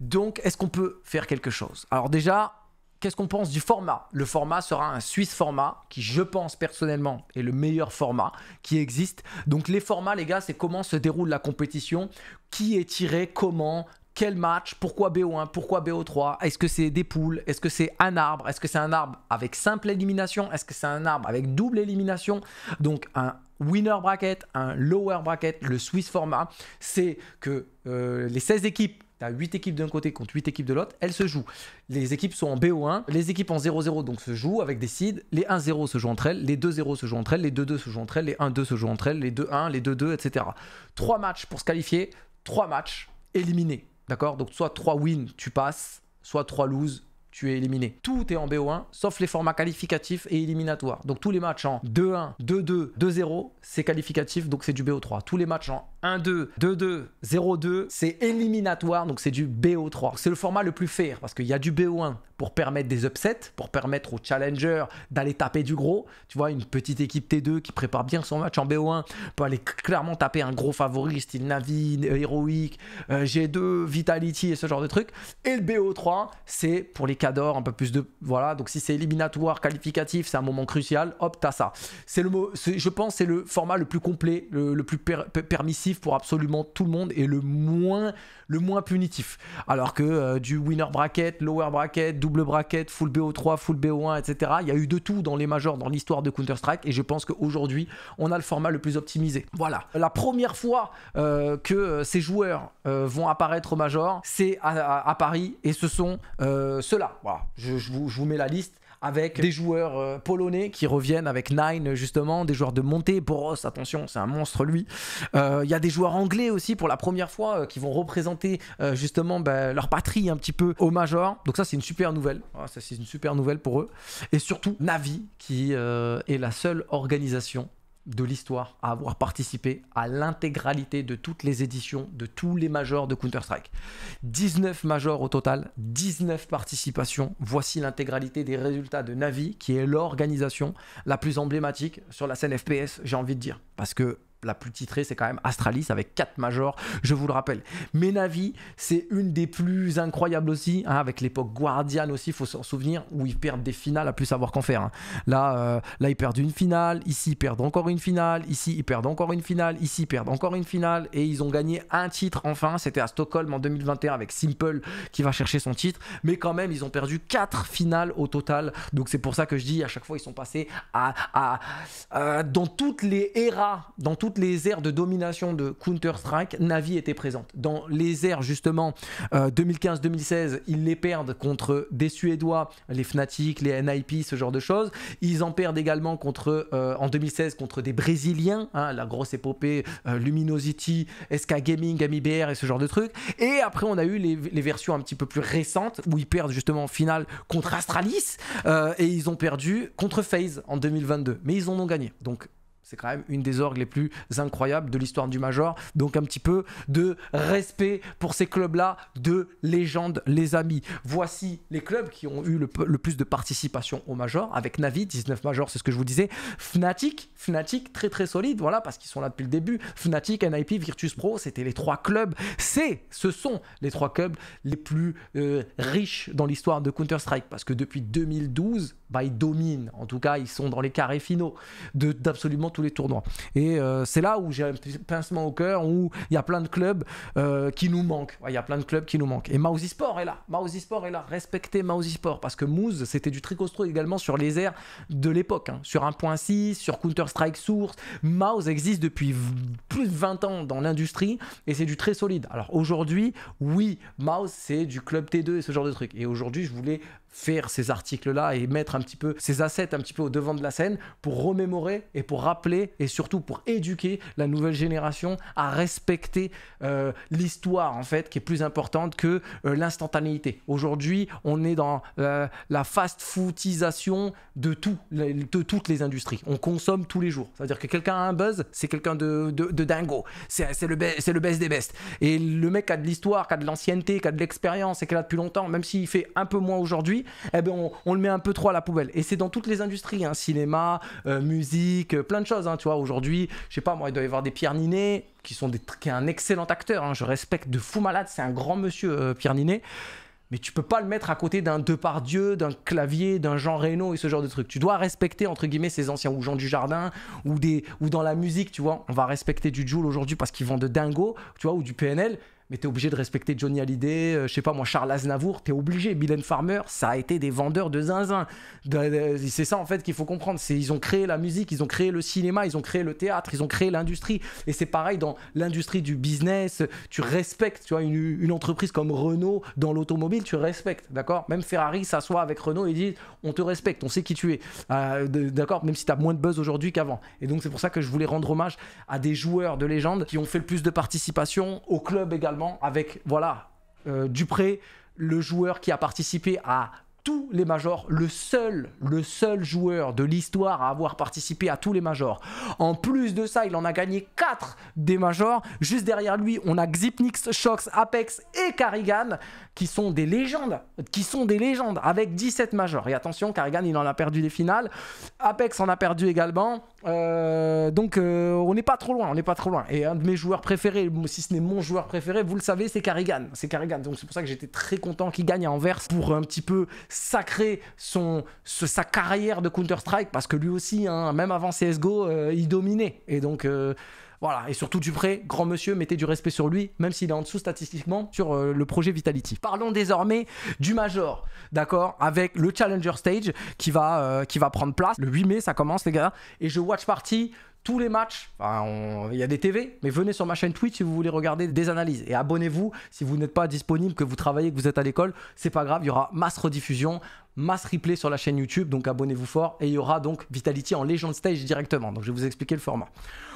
Donc, est-ce qu'on peut faire quelque chose Alors déjà, qu'est-ce qu'on pense du format Le format sera un Swiss format qui, je pense personnellement, est le meilleur format qui existe. Donc les formats, les gars, c'est comment se déroule la compétition, qui est tiré, comment, quel match, pourquoi BO1, pourquoi BO3, est-ce que c'est des poules, est-ce que c'est un arbre, est-ce que c'est un arbre avec simple élimination, est-ce que c'est un arbre avec double élimination, donc un winner bracket, un lower bracket, le Swiss format, c'est que euh, les 16 équipes tu as 8 équipes d'un côté contre 8 équipes de l'autre, elles se jouent. Les équipes sont en BO1, les équipes en 0-0 donc se jouent avec des seeds, les 1-0 se jouent entre elles, les 2-0 se jouent entre elles, les 2-2 se jouent entre elles, les 1-2 se jouent entre elles, les 2-1, les 2-2, etc. 3 matchs pour se qualifier, 3 matchs éliminés. D'accord Donc soit 3 wins, tu passes, soit 3 lose, tu es éliminé. Tout est en BO1, sauf les formats qualificatifs et éliminatoires. Donc tous les matchs en 2-1, 2-2, 2-0, c'est qualificatif, donc c'est du BO3. Tous les matchs en 1-2, 2-2, 0-2, c'est éliminatoire, donc c'est du BO3. C'est le format le plus fair, parce qu'il y a du BO1, pour permettre des upsets, pour permettre aux challengers d'aller taper du gros. Tu vois, une petite équipe T2 qui prépare bien son match en BO1 peut aller clairement taper un gros favori style Navi, euh, Heroic, euh, G2, Vitality et ce genre de trucs. Et le BO3, c'est pour les cadors un peu plus de. Voilà, donc si c'est éliminatoire, qualificatif, c'est un moment crucial, hop, t'as ça. C'est le mot, je pense, c'est le format le plus complet, le, plus permissif pour absolument tout le monde et le moins le moins punitif. Alors que euh, du winner bracket, lower bracket, double bracket, full BO3, full BO1, etc., il y a eu de tout dans les majors dans l'histoire de Counter-Strike et je pense qu'aujourd'hui, on a le format le plus optimisé. Voilà. La première fois euh, que euh, ces joueurs vont apparaître au major, c'est à, Paris et ce sont ceux-là. Voilà. je vous mets la liste avec des joueurs euh, polonais qui reviennent avec Nine justement, des joueurs de montée, Boros, attention, c'est un monstre lui. Il euh, y a des joueurs anglais aussi pour la première fois euh, qui vont représenter justement bah, leur patrie un petit peu au Major. Donc ça c'est une super nouvelle, ah, ça c'est une super nouvelle pour eux. Et surtout Navi qui est la seule organisation de l'histoire à avoir participé à l'intégralité de toutes les éditions de tous les majors de Counter-Strike. 19 majors au total, 19 participations. Voici l'intégralité des résultats de Navi, qui est l'organisation la plus emblématique sur la scène FPS, j'ai envie de dire. Parce que la plus titrée, c'est quand même Astralis avec 4 majors, je vous le rappelle. Mais Navi, c'est une des plus incroyables aussi, hein, avec l'époque Guardian aussi, il faut s'en souvenir, où ils perdent des finales à plus savoir qu'en faire. Hein. Là, euh, là, ils perdent une finale, ici, ils perdent encore une finale, ici, ils perdent encore une finale, ici, ils perdent encore une finale, et ils ont gagné un titre enfin, c'était à Stockholm en 2021 avec Simple qui va chercher son titre, mais quand même, ils ont perdu 4 finales au total, donc c'est pour ça que je dis, à chaque fois, ils sont passés à, à, euh, dans toutes les eras, dans toutes les aires de domination de Counter-Strike, Navi était présente. Dans les aires justement 2015-2016, euh, ils les perdent contre des Suédois, les Fnatic, les NIP, ce genre de choses. Ils en perdent également contre, euh, en 2016 contre des Brésiliens, hein, la grosse épopée euh, Luminosity, SK Gaming, AmiBR et ce genre de trucs. Et après, on a eu les, les versions un petit peu plus récentes où ils perdent justement en finale contre Astralis et ils ont perdu contre FaZe en 2022. Mais ils en ont gagné. Donc c'est quand même une des orgues les plus incroyables de l'histoire du Major. Donc un petit peu de respect pour ces clubs-là de légende, les amis. Voici les clubs qui ont eu le, plus de participation au Major avec Navi, 19 Major, c'est ce que je vous disais. Fnatic, Fnatic très très solide, voilà, parce qu'ils sont là depuis le début. Fnatic, NIP, Virtus Pro, c'était les trois clubs. C'est, ce sont les trois clubs les plus euh, riches dans l'histoire de Counter-Strike parce que depuis 2012, bah, ils dominent. En tout cas, ils sont dans les carrés finaux d'absolument tous les tournois. Et euh, c'est là où j'ai un pincement au cœur, où il y a plein de clubs euh, qui nous manquent. Il y a plein de clubs qui nous manquent. Et Mousy Sport est là. Mousy Sport est là. Respectez Mousy Sport parce que Moose, c'était du tricostro également sur les airs de l'époque. Hein. Sur 1.6, sur Counter-Strike Source. Mouse existe depuis plus de 20 ans dans l'industrie et c'est du très solide. Alors aujourd'hui, oui, Mouse, c'est du club T2 et ce genre de truc. Et aujourd'hui, je voulais faire ces articles-là et mettre un petit peu ces assets un petit peu au devant de la scène pour remémorer et pour rappeler et surtout pour éduquer la nouvelle génération à respecter euh, l'histoire en fait qui est plus importante que euh, l'instantanéité. Aujourd'hui, on est dans euh, la fast-foodisation de tout, de toutes les industries. On consomme tous les jours. C'est-à-dire que quelqu'un a un buzz, c'est quelqu'un de, de, dingo. C'est le, le best des best. Et le mec a de l'histoire, qui a de l'ancienneté, qui a de l'expérience et qui a depuis longtemps, même s'il fait un peu moins aujourd'hui, eh ben on, le met un peu trop à la poubelle. Et c'est dans toutes les industries, hein. cinéma, euh, musique, euh, plein de choses. Hein, tu vois, aujourd'hui, je sais pas, moi, il doit y avoir des Pierre Ninet, qui, sont des, qui est un excellent acteur. Hein. je respecte de fou malade, c'est un grand monsieur, euh, Pierre Ninet. Mais tu peux pas le mettre à côté d'un Depardieu, d'un clavier, d'un Jean Reno et ce genre de truc. Tu dois respecter, entre guillemets, ces anciens, ou Jean jardin ou, des, ou dans la musique, tu vois. On va respecter du Joule aujourd'hui parce qu'ils vendent de dingo, tu vois, ou du PNL mais t'es obligé de respecter Johnny Hallyday, euh, je sais pas moi, Charles Aznavour, t'es obligé. Milan Farmer, ça a été des vendeurs de zinzin. c'est ça en fait qu'il faut comprendre. ils ont créé la musique, ils ont créé le cinéma, ils ont créé le théâtre, ils ont créé l'industrie. Et c'est pareil dans l'industrie du business. Tu respectes, tu vois, une, entreprise comme Renault dans l'automobile, tu respectes, d'accord Même Ferrari s'assoit avec Renault et dit on te respecte, on sait qui tu es, euh, d'accord Même si tu as moins de buzz aujourd'hui qu'avant. Et donc c'est pour ça que je voulais rendre hommage à des joueurs de légende qui ont fait le plus de participation au club également avec, voilà, euh, Dupré, le joueur qui a participé à tous les majors, le seul, le seul joueur de l'histoire à avoir participé à tous les majors. En plus de ça, il en a gagné 4 des majors. Juste derrière lui, on a Xipnix, Shox, Apex et Karigan qui sont des légendes, qui sont des légendes, avec 17 majors. Et attention, Karigan, il en a perdu des finales. Apex en a perdu également. Euh, donc, euh, on n'est pas trop loin, on n'est pas trop loin. Et un de mes joueurs préférés, si ce n'est mon joueur préféré, vous le savez, c'est Karigan. C'est Karigan. Donc, c'est pour ça que j'étais très content qu'il gagne à Anvers pour un petit peu sacré son, sa carrière de Counter-Strike, parce que lui aussi, hein, même avant CSGO, euh, il dominait. Et donc, euh, voilà. Et surtout Dupré, grand monsieur, mettez du respect sur lui, même s'il est en dessous statistiquement sur euh, le projet Vitality. Parlons désormais du Major, d'accord Avec le Challenger Stage qui va, qui va prendre place. Le 8 mai, ça commence, les gars. Et je watch party tous les matchs. Il y a des TV, mais venez sur ma chaîne Twitch si vous voulez regarder des analyses. Et abonnez-vous si vous n'êtes pas disponible, que vous travaillez, que vous êtes à l'école. C'est pas grave, il y aura masse rediffusion, masse replay sur la chaîne YouTube. Donc abonnez-vous fort. Et il y aura donc Vitality en Legend Stage directement. Donc je vais vous expliquer le format.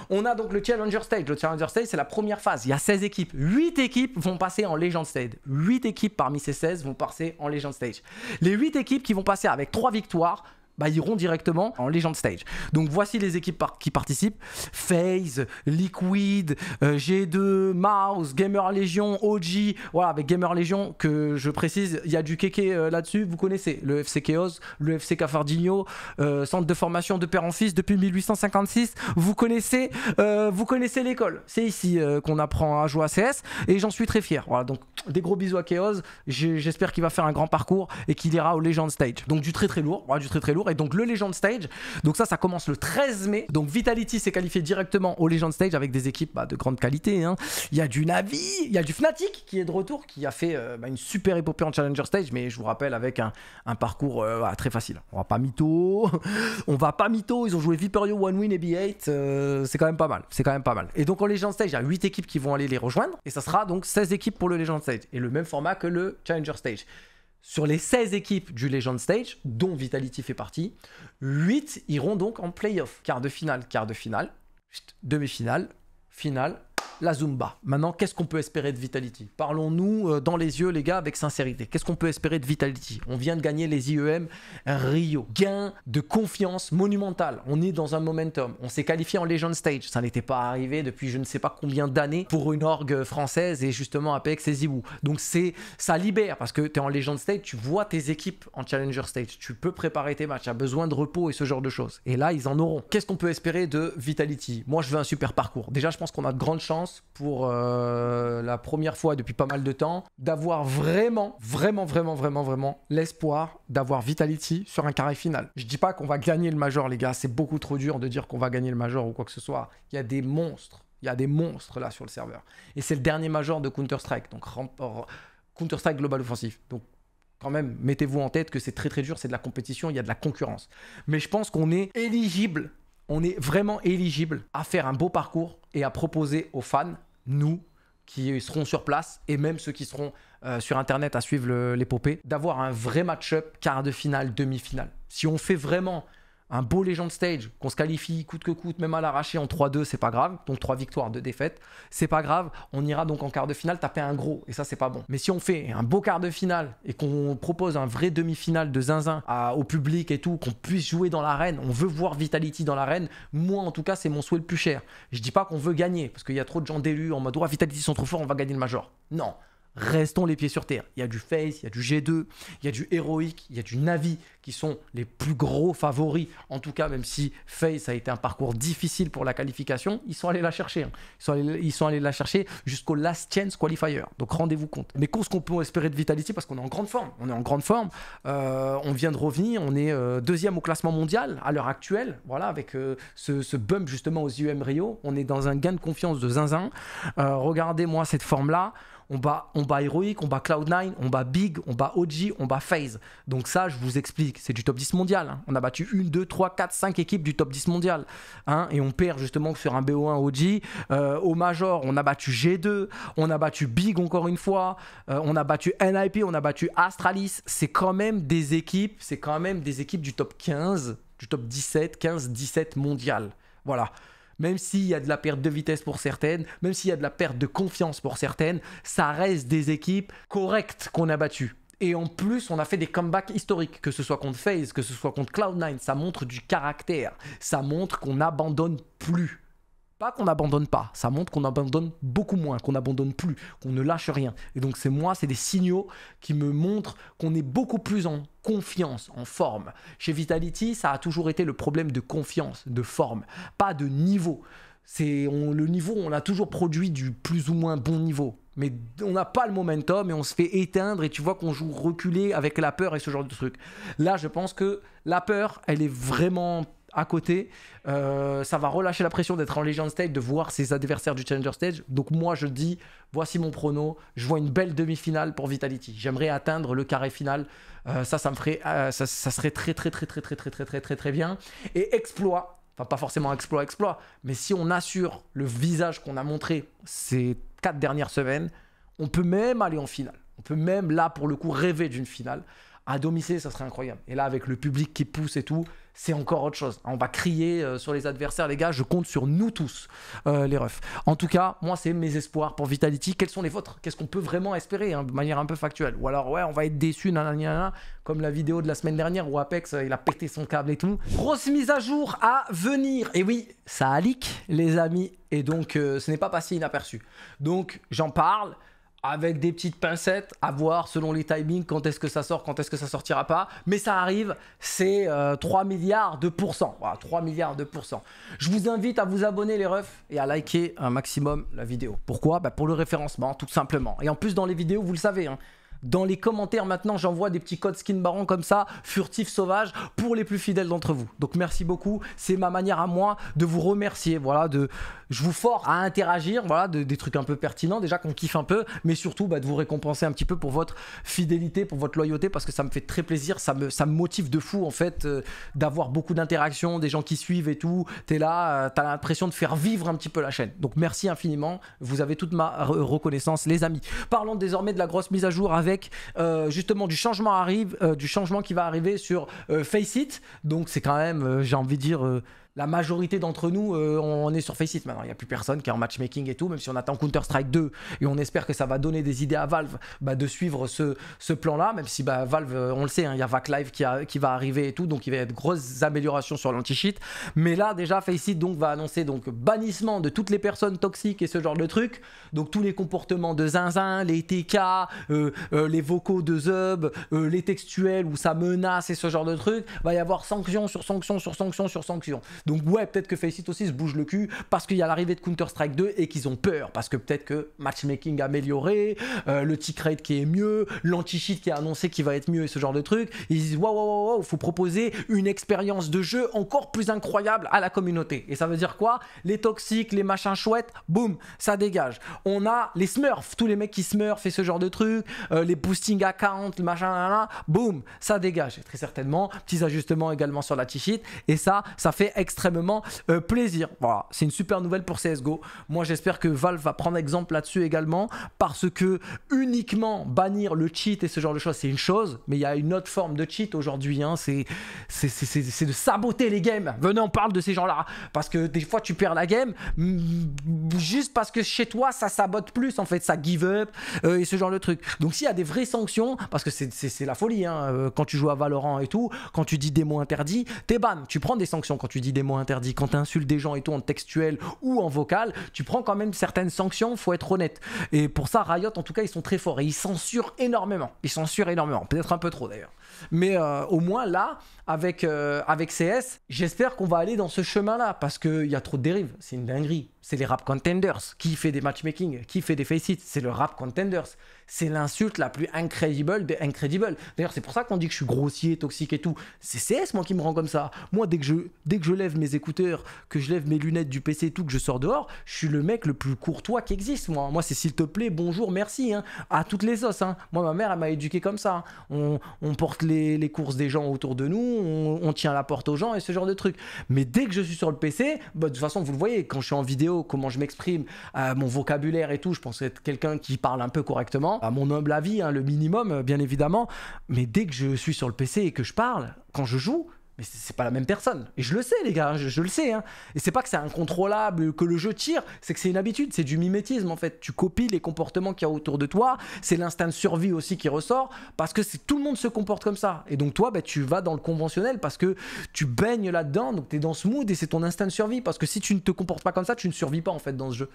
On a donc le Challenger Stage. Le Challenger Stage, c'est la première phase. Il y a 16 équipes. 8 équipes vont passer en Legend Stage. 8 équipes parmi ces 16 vont passer en Legend Stage. Les 8 équipes qui vont passer avec 3 victoires bah, iront directement en Legend Stage. Donc voici les équipes qui participent. FaZe, Liquid, euh, G2, Mouse, Gamer Legion, OG. Voilà, avec Gamer Legion, que je précise, il y a du kéké euh, là-dessus, vous connaissez. Le FC Chaos, le FC Cafardinho, euh, centre de formation de père en fils depuis 1856. Vous connaissez, vous connaissez l'école. C'est ici qu'on apprend à jouer à CS et j'en suis très fier. Voilà, donc des gros bisous à Chaos. J'espère qu'il va faire un grand parcours et qu'il ira au Legend Stage. Donc du très très lourd, voilà, du très très lourd et donc le Legend Stage. Donc ça, ça commence le 13 mai. Donc Vitality s'est qualifié directement au Legend Stage avec des équipes bah, de grande qualité. Hein. Il y a du Navi, il y a du Fnatic qui est de retour, qui a fait euh, bah, une super épopée en Challenger Stage, mais je vous rappelle avec un, parcours euh, très facile. On va pas mytho, on va pas mytho. Ils ont joué Viperio, One Win et B8. Euh, c'est quand même pas mal. C'est quand même pas mal. Et donc en Legend Stage, il y a 8 équipes qui vont aller les rejoindre et ça sera donc 16 équipes pour le Legend Stage et le même format que le Challenger Stage. Sur les 16 équipes du Legend Stage, dont Vitality fait partie, 8 iront donc en playoff. Quart de finale, quart de finale, demi-finale, finale, la Zumba. Maintenant, qu'est-ce qu'on peut espérer de Vitality Parlons-nous euh, dans les yeux, les gars, avec sincérité. Qu'est-ce qu'on peut espérer de Vitality On vient de gagner les IEM Rio. Gain de confiance monumental. On est dans un momentum. On s'est qualifié en Legend Stage. Ça n'était pas arrivé depuis je ne sais pas combien d'années pour une orgue française et justement Apex et Zibou. Donc ça libère parce que tu es en Legend Stage, tu vois tes équipes en Challenger Stage. Tu peux préparer tes matchs. Tu as besoin de repos et ce genre de choses. Et là, ils en auront. Qu'est-ce qu'on peut espérer de Vitality Moi, je veux un super parcours. Déjà, je pense qu'on a de grandes chances pour euh, la première fois depuis pas mal de temps d'avoir vraiment, vraiment, vraiment, vraiment, vraiment l'espoir d'avoir Vitality sur un carré final. Je dis pas qu'on va gagner le major, les gars, c'est beaucoup trop dur de dire qu'on va gagner le major ou quoi que ce soit. Il y a des monstres, il y a des monstres là sur le serveur. Et c'est le dernier major de Counter-Strike, donc Counter-Strike Global Offensive. Donc quand même, mettez-vous en tête que c'est très très dur, c'est de la compétition, il y a de la concurrence. Mais je pense qu'on est éligible, on est vraiment éligible à faire un beau parcours et à proposer aux fans, nous, qui seront sur place et même ceux qui seront euh, sur internet à suivre l'épopée, d'avoir un vrai match-up quart de finale, demi-finale. Si on fait vraiment un beau Legend Stage, qu'on se qualifie coûte que coûte, même à l'arraché en 3-2, c'est pas grave. Donc 3 victoires, 2 défaites, c'est pas grave. On ira donc en quart de finale taper un gros, et ça c'est pas bon. Mais si on fait un beau quart de finale et qu'on propose un vrai demi-finale de zinzin au public et tout, qu'on puisse jouer dans l'arène, on veut voir Vitality dans l'arène, moi en tout cas c'est mon souhait le plus cher. Je dis pas qu'on veut gagner, parce qu'il y a trop de gens d'élus en mode, ouais, Vitality sont trop forts, on va gagner le Major. Non, restons les pieds sur terre. Il y a du Face, il y a du G2, il y a du Heroic, il y a du Navi qui sont les plus gros favoris. En tout cas, même si Face a été un parcours difficile pour la qualification, ils sont allés la chercher. Hein. Ils, sont allés, la chercher jusqu'au Last Chance Qualifier. Donc rendez-vous compte. Mais qu'est-ce qu'on peut espérer de Vitality Parce qu'on est en grande forme. On est en grande forme. Euh, on vient de revenir. On est euh, deuxième au classement mondial à l'heure actuelle. Voilà, avec euh, ce, ce, bump justement aux UM Rio. On est dans un gain de confiance de zinzin. Regardez-moi cette forme-là on bat, on Heroic, on bat Cloud9, on bat Big, on bat OG, on bat FaZe. Donc ça, je vous explique, c'est du top 10 mondial. Hein. On a battu 1, 2, 3, 4, 5 équipes du top 10 mondial. Hein, et on perd justement sur un BO1 OG. Euh, au Major, on a battu G2, on a battu Big encore une fois, euh, on a battu NIP, on a battu Astralis. C'est quand même des équipes, c'est quand même des équipes du top 15, du top 17, 15, 17 mondial. Voilà même s'il y a de la perte de vitesse pour certaines, même s'il y a de la perte de confiance pour certaines, ça reste des équipes correctes qu'on a battues. Et en plus, on a fait des comebacks historiques, que ce soit contre FaZe, que ce soit contre Cloud9, ça montre du caractère, ça montre qu'on n'abandonne plus pas qu'on n'abandonne pas, ça montre qu'on abandonne beaucoup moins, qu'on n'abandonne plus, qu'on ne lâche rien. Et donc c'est moi, c'est des signaux qui me montrent qu'on est beaucoup plus en confiance, en forme. Chez Vitality, ça a toujours été le problème de confiance, de forme, pas de niveau. C'est le niveau, on a toujours produit du plus ou moins bon niveau. Mais on n'a pas le momentum et on se fait éteindre et tu vois qu'on joue reculé avec la peur et ce genre de truc. Là, je pense que la peur, elle est vraiment à côté. Euh, ça va relâcher la pression d'être en Legend Stage, de voir ses adversaires du Challenger Stage. Donc moi je dis, voici mon prono, je vois une belle demi-finale pour Vitality. J'aimerais atteindre le carré final. Euh, ça, ça me ferait, euh, ça, ça serait très très très très très très très très très très bien. Et exploit, enfin pas forcément exploit exploit, mais si on assure le visage qu'on a montré ces quatre dernières semaines, on peut même aller en finale. On peut même là pour le coup rêver d'une finale à domicile, ça serait incroyable. Et là, avec le public qui pousse et tout, c'est encore autre chose. On va crier euh, sur les adversaires, les gars. Je compte sur nous tous, euh, les refs. En tout cas, moi, c'est mes espoirs pour Vitality. Quels sont les vôtres Qu'est-ce qu'on peut vraiment espérer hein, de manière un peu factuelle Ou alors, ouais, on va être déçu, nanana, comme la vidéo de la semaine dernière où Apex, euh, il a pété son câble et tout. Grosse mise à jour à venir. Et oui, ça a leak, les amis. Et donc, ce n'est pas passé inaperçu. Donc, j'en parle avec des petites pincettes, à voir selon les timings, quand est-ce que ça sort, quand est-ce que ça sortira pas. Mais ça arrive, c'est 3 euh, milliards de pourcents. 3 milliards de pourcents. Je vous invite à vous abonner les refs et à liker un maximum la vidéo. Pourquoi bah, Pour le référencement, tout simplement. Et en plus, dans les vidéos, vous le savez, hein, dans les commentaires maintenant, j'envoie des petits codes skin baron comme ça, furtif sauvage, pour les plus fidèles d'entre vous. Donc merci beaucoup, c'est ma manière à moi de vous remercier. Voilà, de, je vous force à interagir, voilà, de, des trucs un peu pertinents déjà qu'on kiffe un peu, mais surtout bah, de vous récompenser un petit peu pour votre fidélité, pour votre loyauté, parce que ça me fait très plaisir, ça me, ça me motive de fou en fait euh, d'avoir beaucoup d'interactions, des gens qui suivent et tout. T'es là, tu euh, t'as l'impression de faire vivre un petit peu la chaîne. Donc merci infiniment, vous avez toute ma reconnaissance, les amis. Parlons désormais de la grosse mise à jour avec euh, justement du changement arrive, euh, du changement qui va arriver sur euh, Faceit. Donc c'est quand même, j'ai envie de dire la majorité d'entre nous, euh, on est sur Faceit maintenant. Il n'y a plus personne qui est en matchmaking et tout, même si on attend Counter-Strike 2 et on espère que ça va donner des idées à Valve bah, de suivre ce, plan-là, même si bah, Valve, euh, on le sait, hein, il y a VAC Live qui, qui, va arriver et tout, donc il va y avoir de grosses améliorations sur l'anti-cheat. Mais là, déjà, Faceit donc, va annoncer donc bannissement de toutes les personnes toxiques et ce genre de trucs. Donc tous les comportements de zinzin, les TK, euh, les vocaux de Zub, les textuels où ça menace et ce genre de trucs, va y avoir sanction sur sanction sur sanction sur sanction. Donc ouais, peut-être que Faceit aussi se bouge le cul parce qu'il y a l'arrivée de Counter-Strike 2 et qu'ils ont peur, parce que peut-être que matchmaking amélioré, euh, le tick rate qui est mieux, l'anti-cheat qui a annoncé qui va être mieux et ce genre de trucs ils disent waouh, waouh, waouh, faut proposer une expérience de jeu encore plus incroyable à la communauté. Et ça veut dire quoi Les toxiques, les machins chouettes, boum, ça dégage. On a les smurfs, tous les mecs qui smurfent et ce genre de trucs, euh, les boosting accounts, le machin, là, boum, ça dégage. très certainement, petits ajustements également sur la t et ça, ça fait extrêmement euh, plaisir. Voilà, c'est une super nouvelle pour CSGO. Moi, j'espère que Valve va prendre exemple là-dessus également parce que uniquement bannir le cheat et ce genre de choses, c'est une chose, mais il y a une autre forme de cheat aujourd'hui. Hein. C'est de saboter les games. Venez, on parle de ces gens-là parce que des fois, tu perds la game mm, juste parce que chez toi, ça sabote plus en fait, ça give up euh, et ce genre de truc. Donc, s'il y a des vraies sanctions, parce que c'est la folie hein, euh, quand tu joues à Valorant et tout, quand tu dis des mots interdits, t'es ban. Tu prends des sanctions quand tu dis des mots interdits, quand tu insultes des gens et tout en textuel ou en vocal, tu prends quand même certaines sanctions, faut être honnête. Et pour ça, Riot, en tout cas, ils sont très forts et ils censurent énormément. Ils censurent énormément, peut-être un peu trop d'ailleurs. Mais euh, au moins là, avec, euh, avec CS, j'espère qu'on va aller dans ce chemin-là parce qu'il y a trop de dérives. C'est une dinguerie c'est les rap contenders. Qui fait des matchmaking Qui fait des face C'est le rap contenders. C'est l'insulte la plus incredible des incredible. D'ailleurs, c'est pour ça qu'on dit que je suis grossier, toxique et tout. C'est CS, moi, qui me rend comme ça. Moi, dès que, je, dès que je lève mes écouteurs, que je lève mes lunettes du PC et tout, que je sors dehors, je suis le mec le plus courtois qui existe, moi. Moi, c'est s'il te plaît, bonjour, merci. Hein. À toutes les os hein. Moi, ma mère, elle m'a éduqué comme ça. Hein. On, porte les, courses des gens autour de nous, on, tient la porte aux gens et ce genre de trucs. Mais dès que je suis sur le PC, bah, de toute façon, vous le voyez, quand je suis en vidéo, comment je m'exprime, euh, mon vocabulaire et tout. Je pense être quelqu'un qui parle un peu correctement, à mon humble avis, hein, le minimum, euh, bien évidemment. Mais dès que je suis sur le PC et que je parle, quand je joue, mais c'est pas la même personne. Et je le sais, les gars, je, le sais. Hein. Et c'est pas que c'est incontrôlable, que le jeu tire, c'est que c'est une habitude, c'est du mimétisme en fait. Tu copies les comportements qu'il y a autour de toi, c'est l'instinct de survie aussi qui ressort, parce que tout le monde se comporte comme ça. Et donc toi, bah, tu vas dans le conventionnel parce que tu baignes là-dedans, donc tu es dans ce mood et c'est ton instinct de survie, parce que si tu ne te comportes pas comme ça, tu ne survis pas en fait dans ce jeu.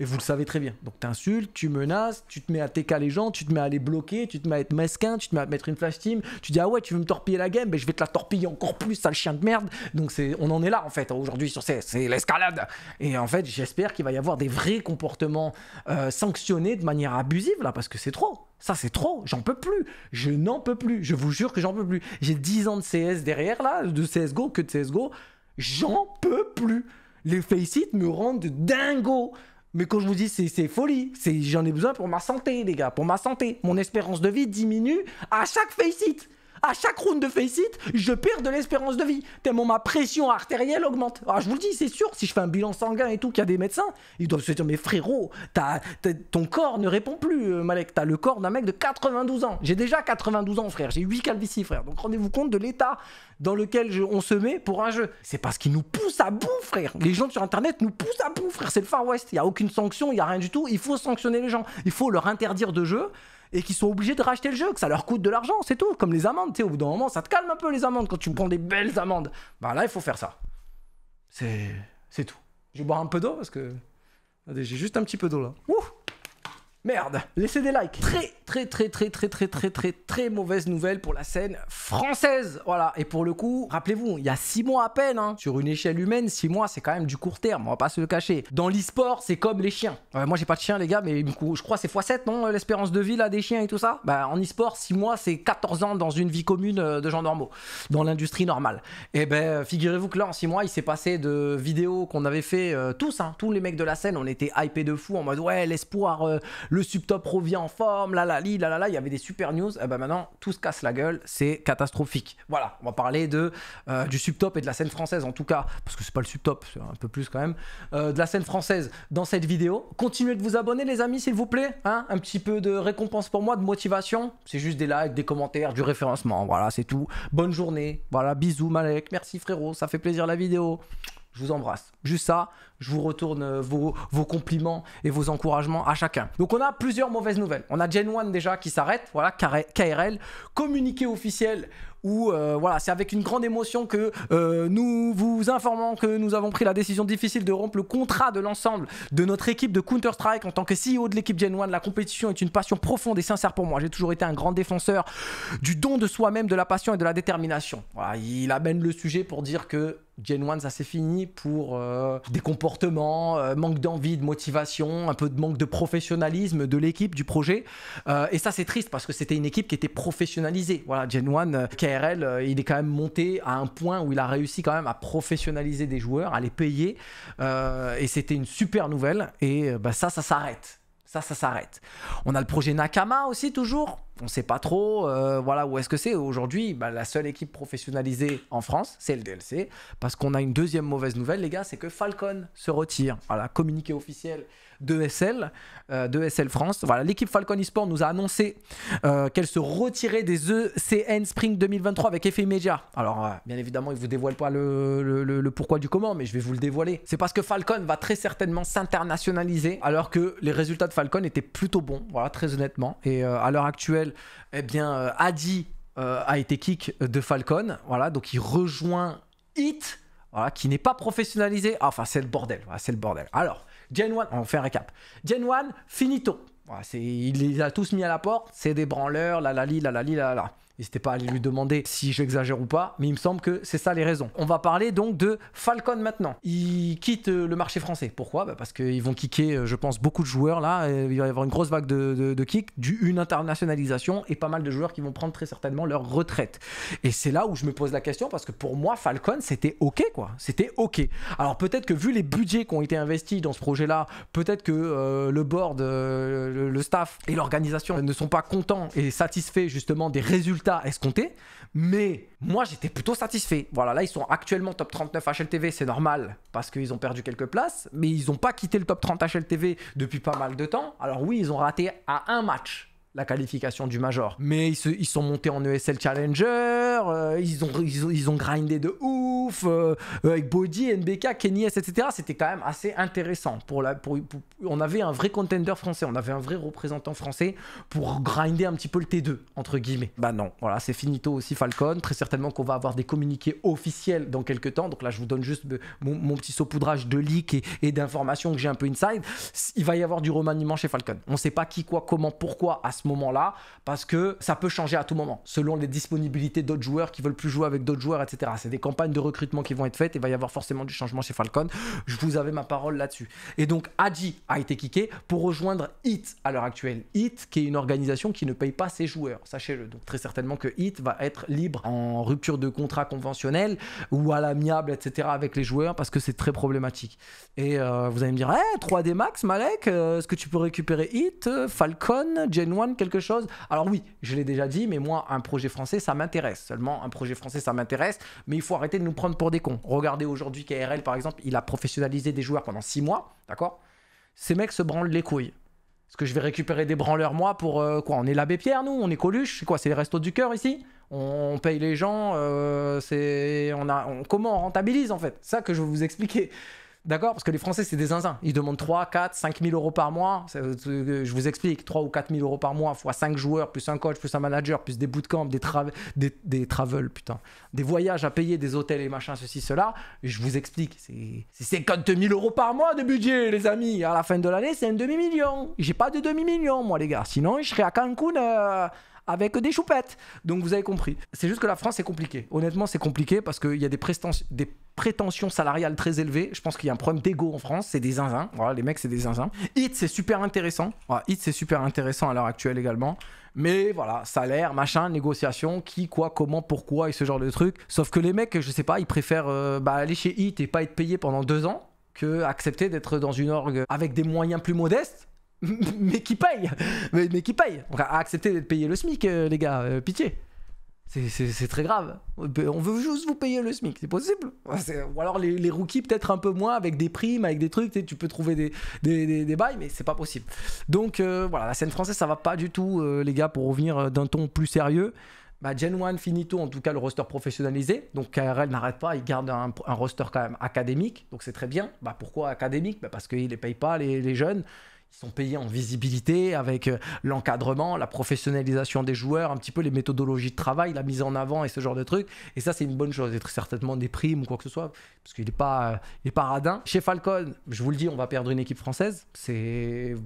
Et vous le savez très bien. Donc t'insultes, tu menaces, tu te mets à TK les gens, tu te mets à les bloquer, tu te mets à être mesquin, tu te mets à mettre une flash team, tu dis ah ouais tu veux me torpiller la game, ben je vais te la torpiller encore plus, sale chien de merde. Donc on en est là en fait aujourd'hui sur CS, c'est l'escalade. Et en fait j'espère qu'il va y avoir des vrais comportements euh, sanctionnés de manière abusive là parce que c'est trop. Ça, c'est trop, j'en peux plus, je n'en peux plus, je vous jure que j'en peux plus. J'ai 10 ans de CS derrière là, de CSGO, que de CSGO, j'en peux plus. Les sites me rendent dingo. Mais quand je vous dis c'est folie, c'est j'en ai besoin pour ma santé les gars, pour ma santé. Mon espérance de vie diminue à chaque face à chaque round de face je perds de l'espérance de vie. Tellement ma pression artérielle augmente. Alors ah, je vous le dis, c'est sûr, si je fais un bilan sanguin et tout, qu'il y a des médecins, ils doivent se dire Mais frérot, ton corps ne répond plus, euh, Malek. T'as le corps d'un mec de 92 ans. J'ai déjà 92 ans, frère. J'ai 8 calvities, frère. Donc rendez-vous compte de l'état dans lequel on se met pour un jeu. C'est parce qu'ils nous poussent à bout, frère. Les gens sur Internet nous poussent à bout, frère. C'est le Far West. Il n'y a aucune sanction, il n'y a rien du tout. Il faut sanctionner les gens. Il faut leur interdire de jeu et qui sont obligés de racheter le jeu, que ça leur coûte de l'argent, c'est tout. Comme les amendes, tu sais, au bout d'un moment, ça te calme un peu les amendes quand tu prends des belles amendes. Bah là, il faut faire ça. C'est, c'est tout. Je vais boire un peu d'eau parce que. J'ai juste un petit peu d'eau là. Ouh Merde, laissez des likes. Très, très, très, très, très, très, très, très, très mauvaise nouvelle pour la scène française. Voilà. Et pour le coup, rappelez-vous, il y a six mois à peine, hein, sur une échelle humaine, six mois, c'est quand même du court terme. On va pas se le cacher. Dans l'e-sport, c'est comme les chiens. moi, j'ai pas de chien, les gars, mais je crois c'est x7, non L'espérance de vie, là, des chiens et tout ça. Bah, en e-sport, six mois, c'est 14 ans dans une vie commune euh, de gens normaux, dans l'industrie normale. Et eh ben, euh, figurez-vous que là, en six mois, il s'est passé de vidéos qu'on avait fait euh, tous, hein, tous les mecs de la scène, on était hypés de fou en mode, ouais, l'espoir le subtop revient en forme, là là li, là là il y avait des super news, et eh ben maintenant tout se casse la gueule, c'est catastrophique. Voilà, on va parler de, euh, du subtop et de la scène française en tout cas, parce que c'est pas le subtop, c'est un peu plus quand même, euh, de la scène française dans cette vidéo. Continuez de vous abonner les amis s'il vous plaît, hein, un petit peu de récompense pour moi, de motivation, c'est juste des likes, des commentaires, du référencement, voilà c'est tout. Bonne journée, voilà, bisous Malek, merci frérot, ça fait plaisir la vidéo. Je vous embrasse. Juste ça, je vous retourne euh, vos, compliments et vos encouragements à chacun. Donc on a plusieurs mauvaises nouvelles. On a Gen 1 déjà qui s'arrête, voilà, KRL, communiqué officiel où euh, voilà, c'est avec une grande émotion que euh, nous vous informons que nous avons pris la décision difficile de rompre le contrat de l'ensemble de notre équipe de Counter-Strike en tant que CEO de l'équipe Gen 1. La compétition est une passion profonde et sincère pour moi. J'ai toujours été un grand défenseur du don de soi-même, de la passion et de la détermination. Voilà, il amène le sujet pour dire que Gen 1, ça c'est fini pour des comportements euh, manque d'envie, de motivation, un peu de manque de professionnalisme de l'équipe, du projet. Euh, et ça, c'est triste parce que c'était une équipe qui était professionnalisée. Voilà, Gen 1, euh, KRL, il est quand même monté à un point où il a réussi quand même à professionnaliser des joueurs, à les payer. et c'était une super nouvelle. Et bah, ça, ça s'arrête. Ça, ça s'arrête. On a le projet Nakama aussi, toujours on ne sait pas trop euh, voilà où est-ce que c'est. Aujourd'hui, bah, la seule équipe professionnalisée en France, c'est le DLC. Parce qu'on a une deuxième mauvaise nouvelle, les gars, c'est que Falcon se retire. Voilà, communiqué officiel de SL, euh, de SL France. Voilà, l'équipe Falcon eSport nous a annoncé euh, qu'elle se retirait des ECN Spring 2023 avec effet immédiat. Alors, bien évidemment, ils ne vous dévoilent pas le, le, pourquoi du comment, mais je vais vous le dévoiler. C'est parce que Falcon va très certainement s'internationaliser, alors que les résultats de Falcon étaient plutôt bons, voilà, très honnêtement. Et à l'heure actuelle, eh bien, euh, Adi euh, a été kick de Falcon. Voilà, donc il rejoint Hit, voilà, qui n'est pas professionnalisé. Ah, enfin, c'est le bordel. c'est le bordel. Alors, Gen 1, on fait un récap. Gen 1, finito. c'est il les a tous mis à la porte. C'est des branleurs, la la li, la la la la. N'hésitez pas à aller lui demander si j'exagère ou pas, mais il me semble que c'est ça les raisons. On va parler donc de Falcon maintenant. Il quitte euh, le marché français. Pourquoi bah, Parce qu'ils vont kicker, euh, je pense, beaucoup de joueurs là. Il va y avoir une grosse vague de, de, de kicks, une internationalisation et pas mal de joueurs qui vont prendre très certainement leur retraite. Et c'est là où je me pose la question parce que pour moi, Falcon, c'était OK quoi. C'était OK. Alors peut-être que vu les budgets qui ont été investis dans ce projet-là, peut-être que euh, le board, le staff et l'organisation ne sont pas contents et satisfaits justement des résultats à escompté. Mais moi, j'étais plutôt satisfait. Voilà, là, ils sont actuellement top 39 HLTV, c'est normal, parce qu'ils ont perdu quelques places, mais ils n'ont pas quitté le top 30 HLTV depuis pas mal de temps. Alors oui, ils ont raté à un match la qualification du Major. Mais ils, se, sont montés en ESL Challenger, euh, ils, ont, ils, ont, grindé de ouf, euh, euh, avec Body, NBK, Kenny etc. C'était quand même assez intéressant. Pour la, pour, on avait un vrai contender français, on avait un vrai représentant français pour grinder un petit peu le T2, entre guillemets. Bah non, voilà, c'est finito aussi Falcon. Très certainement qu'on va avoir des communiqués officiels dans quelques temps. Donc là, je vous donne juste mon, petit saupoudrage de leaks et, d'informations que j'ai un peu inside. Il va y avoir du remaniement chez Falcon. On ne sait pas qui, quoi, comment, pourquoi à ce moment-là parce que ça peut changer à tout moment selon les disponibilités d'autres joueurs qui veulent plus jouer avec d'autres joueurs, etc. C'est des campagnes de recrutement qui vont être faites et il va y avoir forcément du changement chez Falcon. Je vous avais ma parole là-dessus. Et donc Adji a été kické pour rejoindre Hit à l'heure actuelle. Hit qui est une organisation qui ne paye pas ses joueurs, sachez-le. Donc très certainement que Hit va être libre en rupture de contrat conventionnel ou à l'amiable, etc. avec les joueurs parce que c'est très problématique. Et euh, vous allez me dire, hey, eh, 3D Max, Malek, euh, est-ce que tu peux récupérer Hit, euh, Falcon, Gen 1 quelque chose Alors oui, je l'ai déjà dit, mais moi, un projet français, ça m'intéresse. Seulement, un projet français, ça m'intéresse, mais il faut arrêter de nous prendre pour des cons. Regardez aujourd'hui KRL, par exemple, il a professionnalisé des joueurs pendant six mois, d'accord Ces mecs se branlent les couilles. Est-ce que je vais récupérer des branleurs, moi, pour euh, quoi On est l'abbé Pierre, nous On est Coluche C'est quoi C'est les restos du cœur ici on paye les gens, euh, c'est on a comment on rentabilise en fait. Ça que je vais vous expliquer. D'accord Parce que les Français, c'est des zinzins. Ils demandent 3, 4, 5 000 euros par mois. Euh, je vous explique, 3 ou 4 000 euros par mois, fois 5 joueurs, plus un coach, plus un manager, plus des bootcamps, des, des, des travels, putain. Des voyages à payer, des hôtels et machin, ceci, cela. Je vous explique, c'est 50 000 euros par mois de budget, les amis. À la fin de l'année, c'est un demi-million. J'ai pas de demi-million, moi, les gars. Sinon, je serais à Cancun... Euh, avec des choupettes. Donc vous avez compris. C'est juste que la France, c'est compliqué. Honnêtement, c'est compliqué parce qu'il y a des, des prétentions salariales très élevées. Je pense qu'il y a un problème d'ego en France. C'est des zinzins. Voilà, les mecs, c'est des zinzins. Hit, c'est super intéressant. Voilà, Hit, c'est super intéressant à l'heure actuelle également. Mais voilà, salaire, machin, négociation, qui, quoi, comment, pourquoi et ce genre de trucs. Sauf que les mecs, je sais pas, ils préfèrent euh, bah, aller chez Hit et pas être payés pendant deux ans que accepter d'être dans une orgue avec des moyens plus modestes mais qui paye mais, qui paye On va accepter d'être payé le SMIC, euh, les gars, euh, pitié. C'est très grave. On veut juste vous payer le SMIC, c'est possible. Ou alors les, rookies, peut-être un peu moins, avec des primes, avec des trucs, tu, peux trouver des, bails, mais c'est pas possible. Donc euh, voilà, la scène française, ça va pas du tout, les gars, pour revenir d'un ton plus sérieux. Bah, Gen 1, finito, en tout cas le roster professionnalisé. Donc KRL n'arrête pas, il garde un, roster quand même académique, donc c'est très bien. Bah, pourquoi académique bah, Parce qu'il les paye pas, les, les jeunes sont payés en visibilité avec euh, l'encadrement, la professionnalisation des joueurs, un petit peu les méthodologies de travail, la mise en avant et ce genre de trucs. Et ça, c'est une bonne chose. Et certainement des primes ou quoi que ce soit, parce qu'il n'est pas, euh, est pas radin. Chez Falcon, je vous le dis, on va perdre une équipe française. C'est.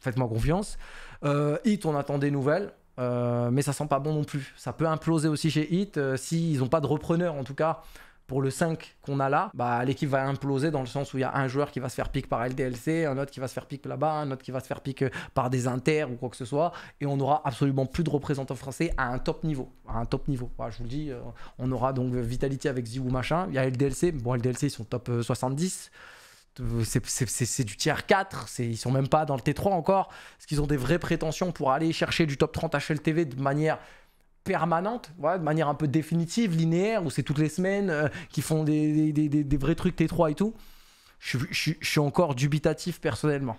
Faites-moi confiance. Euh, Hit, on attend des nouvelles. Euh, mais ça sent pas bon non plus. Ça peut imploser aussi chez Hit s'ils n'ont pas de repreneur en tout cas pour le 5 qu'on a là, bah, l'équipe va imploser dans le sens où il y a un joueur qui va se faire pique par LDLC, un autre qui va se faire pique là-bas, un autre qui va se faire pique euh, par des inters ou quoi que ce soit, et on aura absolument plus de représentants français à un top niveau. À un top niveau. je vous le dis, euh, on aura donc Vitality avec Ziwu machin, il y a LDLC, bon LDLC ils sont top 70 euh, c'est du tiers 4, ils sont même pas dans le T3 encore, Est-ce qu'ils ont des vraies prétentions pour aller chercher du top 30 HLTV de manière permanente, voilà, de manière un peu définitive, linéaire, où c'est toutes les semaines euh, qui font des, des, vrais trucs T3 et tout, je, suis encore dubitatif personnellement.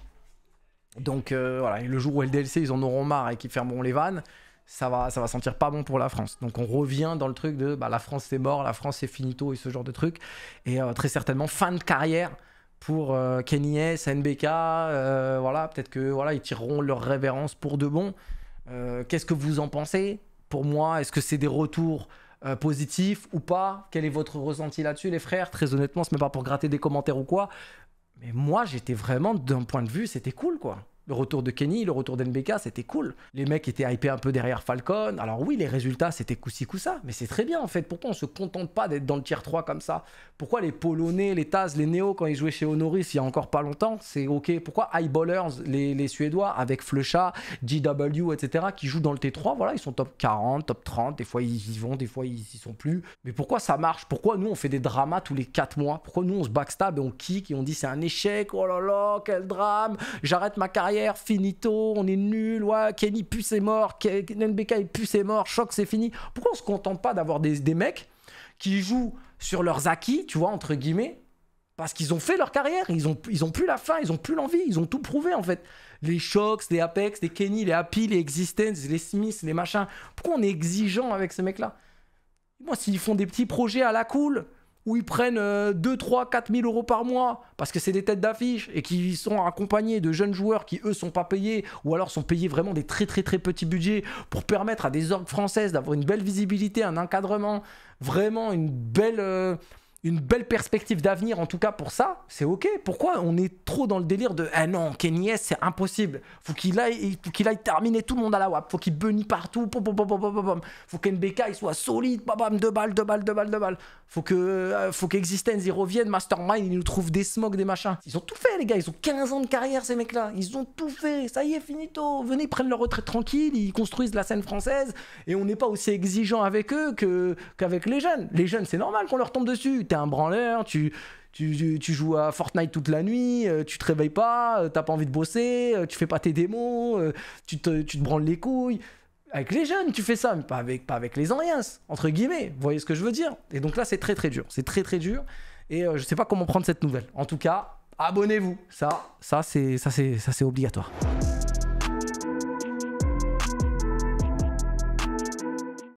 Donc euh, voilà, le jour où LDLC ils en auront marre et qu'ils fermeront les vannes, ça va, ça va sentir pas bon pour la France. Donc on revient dans le truc de bah, la France c'est mort, la France c'est finito et ce genre de truc. Et euh, très certainement fin de carrière pour Kenny S, NBK, voilà, peut-être que voilà, ils tireront leur révérence pour de bon. Qu'est-ce que vous en pensez pour moi Est-ce que c'est des retours euh, positifs ou pas Quel est votre ressenti là-dessus, les frères Très honnêtement, ce n'est pas pour gratter des commentaires ou quoi. Mais moi, j'étais vraiment, d'un point de vue, c'était cool, quoi. Le retour de Kenny, le retour d'NBK, c'était cool. Les mecs étaient hypés un peu derrière Falcon. Alors oui, les résultats, c'était coussi ça mais c'est très bien en fait. Pourquoi on se contente pas d'être dans le tier 3 comme ça Pourquoi les Polonais, les Taz, les Néo, quand ils jouaient chez Honoris il y a encore pas longtemps, c'est ok. Pourquoi Highballers, les, les Suédois, avec Flecha, GW, etc., qui jouent dans le T3, voilà, ils sont top 40, top 30, des fois ils y vont, des fois ils y sont plus. Mais pourquoi ça marche Pourquoi nous on fait des dramas tous les 4 mois Pourquoi nous on se backstab et on kick et on dit c'est un échec, oh là là, quel drame, j'arrête ma carrière finito, on est nul, ouais, Kenny Puce est mort, NBK est Puce est mort, Choc c'est fini. Pourquoi on se contente pas d'avoir des, mecs qui jouent sur leurs acquis, tu vois, entre guillemets, parce qu'ils ont fait leur carrière, ils ont, ils ont plus la faim, ils ont plus l'envie, ils ont tout prouvé en fait. Les Shocks, les Apex, les Kenny, les Happy, les Existence, les Smiths, les machins. Pourquoi on est exigeant avec ces mecs-là Moi, s'ils font des petits projets à la cool, où ils prennent 2, 3, 4 000 euros par mois parce que c'est des têtes d'affiche et qui sont accompagnés de jeunes joueurs qui eux sont pas payés ou alors sont payés vraiment des très très très petits budgets pour permettre à des orgues françaises d'avoir une belle visibilité, un encadrement, vraiment une belle. Euh, une belle perspective d'avenir, en tout cas pour ça, c'est OK. Pourquoi on est trop dans le délire de Ah non, S, c'est impossible. Faut qu'il aille, faut qu'il aille terminer tout le monde à la WAP. Faut qu'il bunny partout. Pom, faut qu'NBK il soit solide. Bam, bam, deux balles, deux balles, deux balles, deux balles. Faut que, euh, faut qu'Existence y revienne. Mastermind, il nous trouve des smogs des machins. Ils ont tout fait, les gars. Ils ont 15 ans de carrière, ces mecs-là. Ils ont tout fait. Ça y est, finito. Venez, ils prennent leur retraite tranquille. Ils construisent la scène française. Et on n'est pas aussi exigeant avec eux qu'avec les jeunes. Les jeunes, c'est normal qu'on leur tombe dessus t'es un branleur, tu, tu, tu, joues à Fortnite toute la nuit, euh, tu te réveilles pas, euh, t'as pas envie de bosser, euh, tu fais pas tes démos, tu te, tu te branles les couilles. Avec les jeunes, tu fais ça, mais pas avec, pas avec les anciens, entre guillemets. Vous voyez ce que je veux dire Et donc là, c'est très très dur. C'est très très dur. Et je sais pas comment prendre cette nouvelle. En tout cas, abonnez-vous. Ça, ça c'est obligatoire.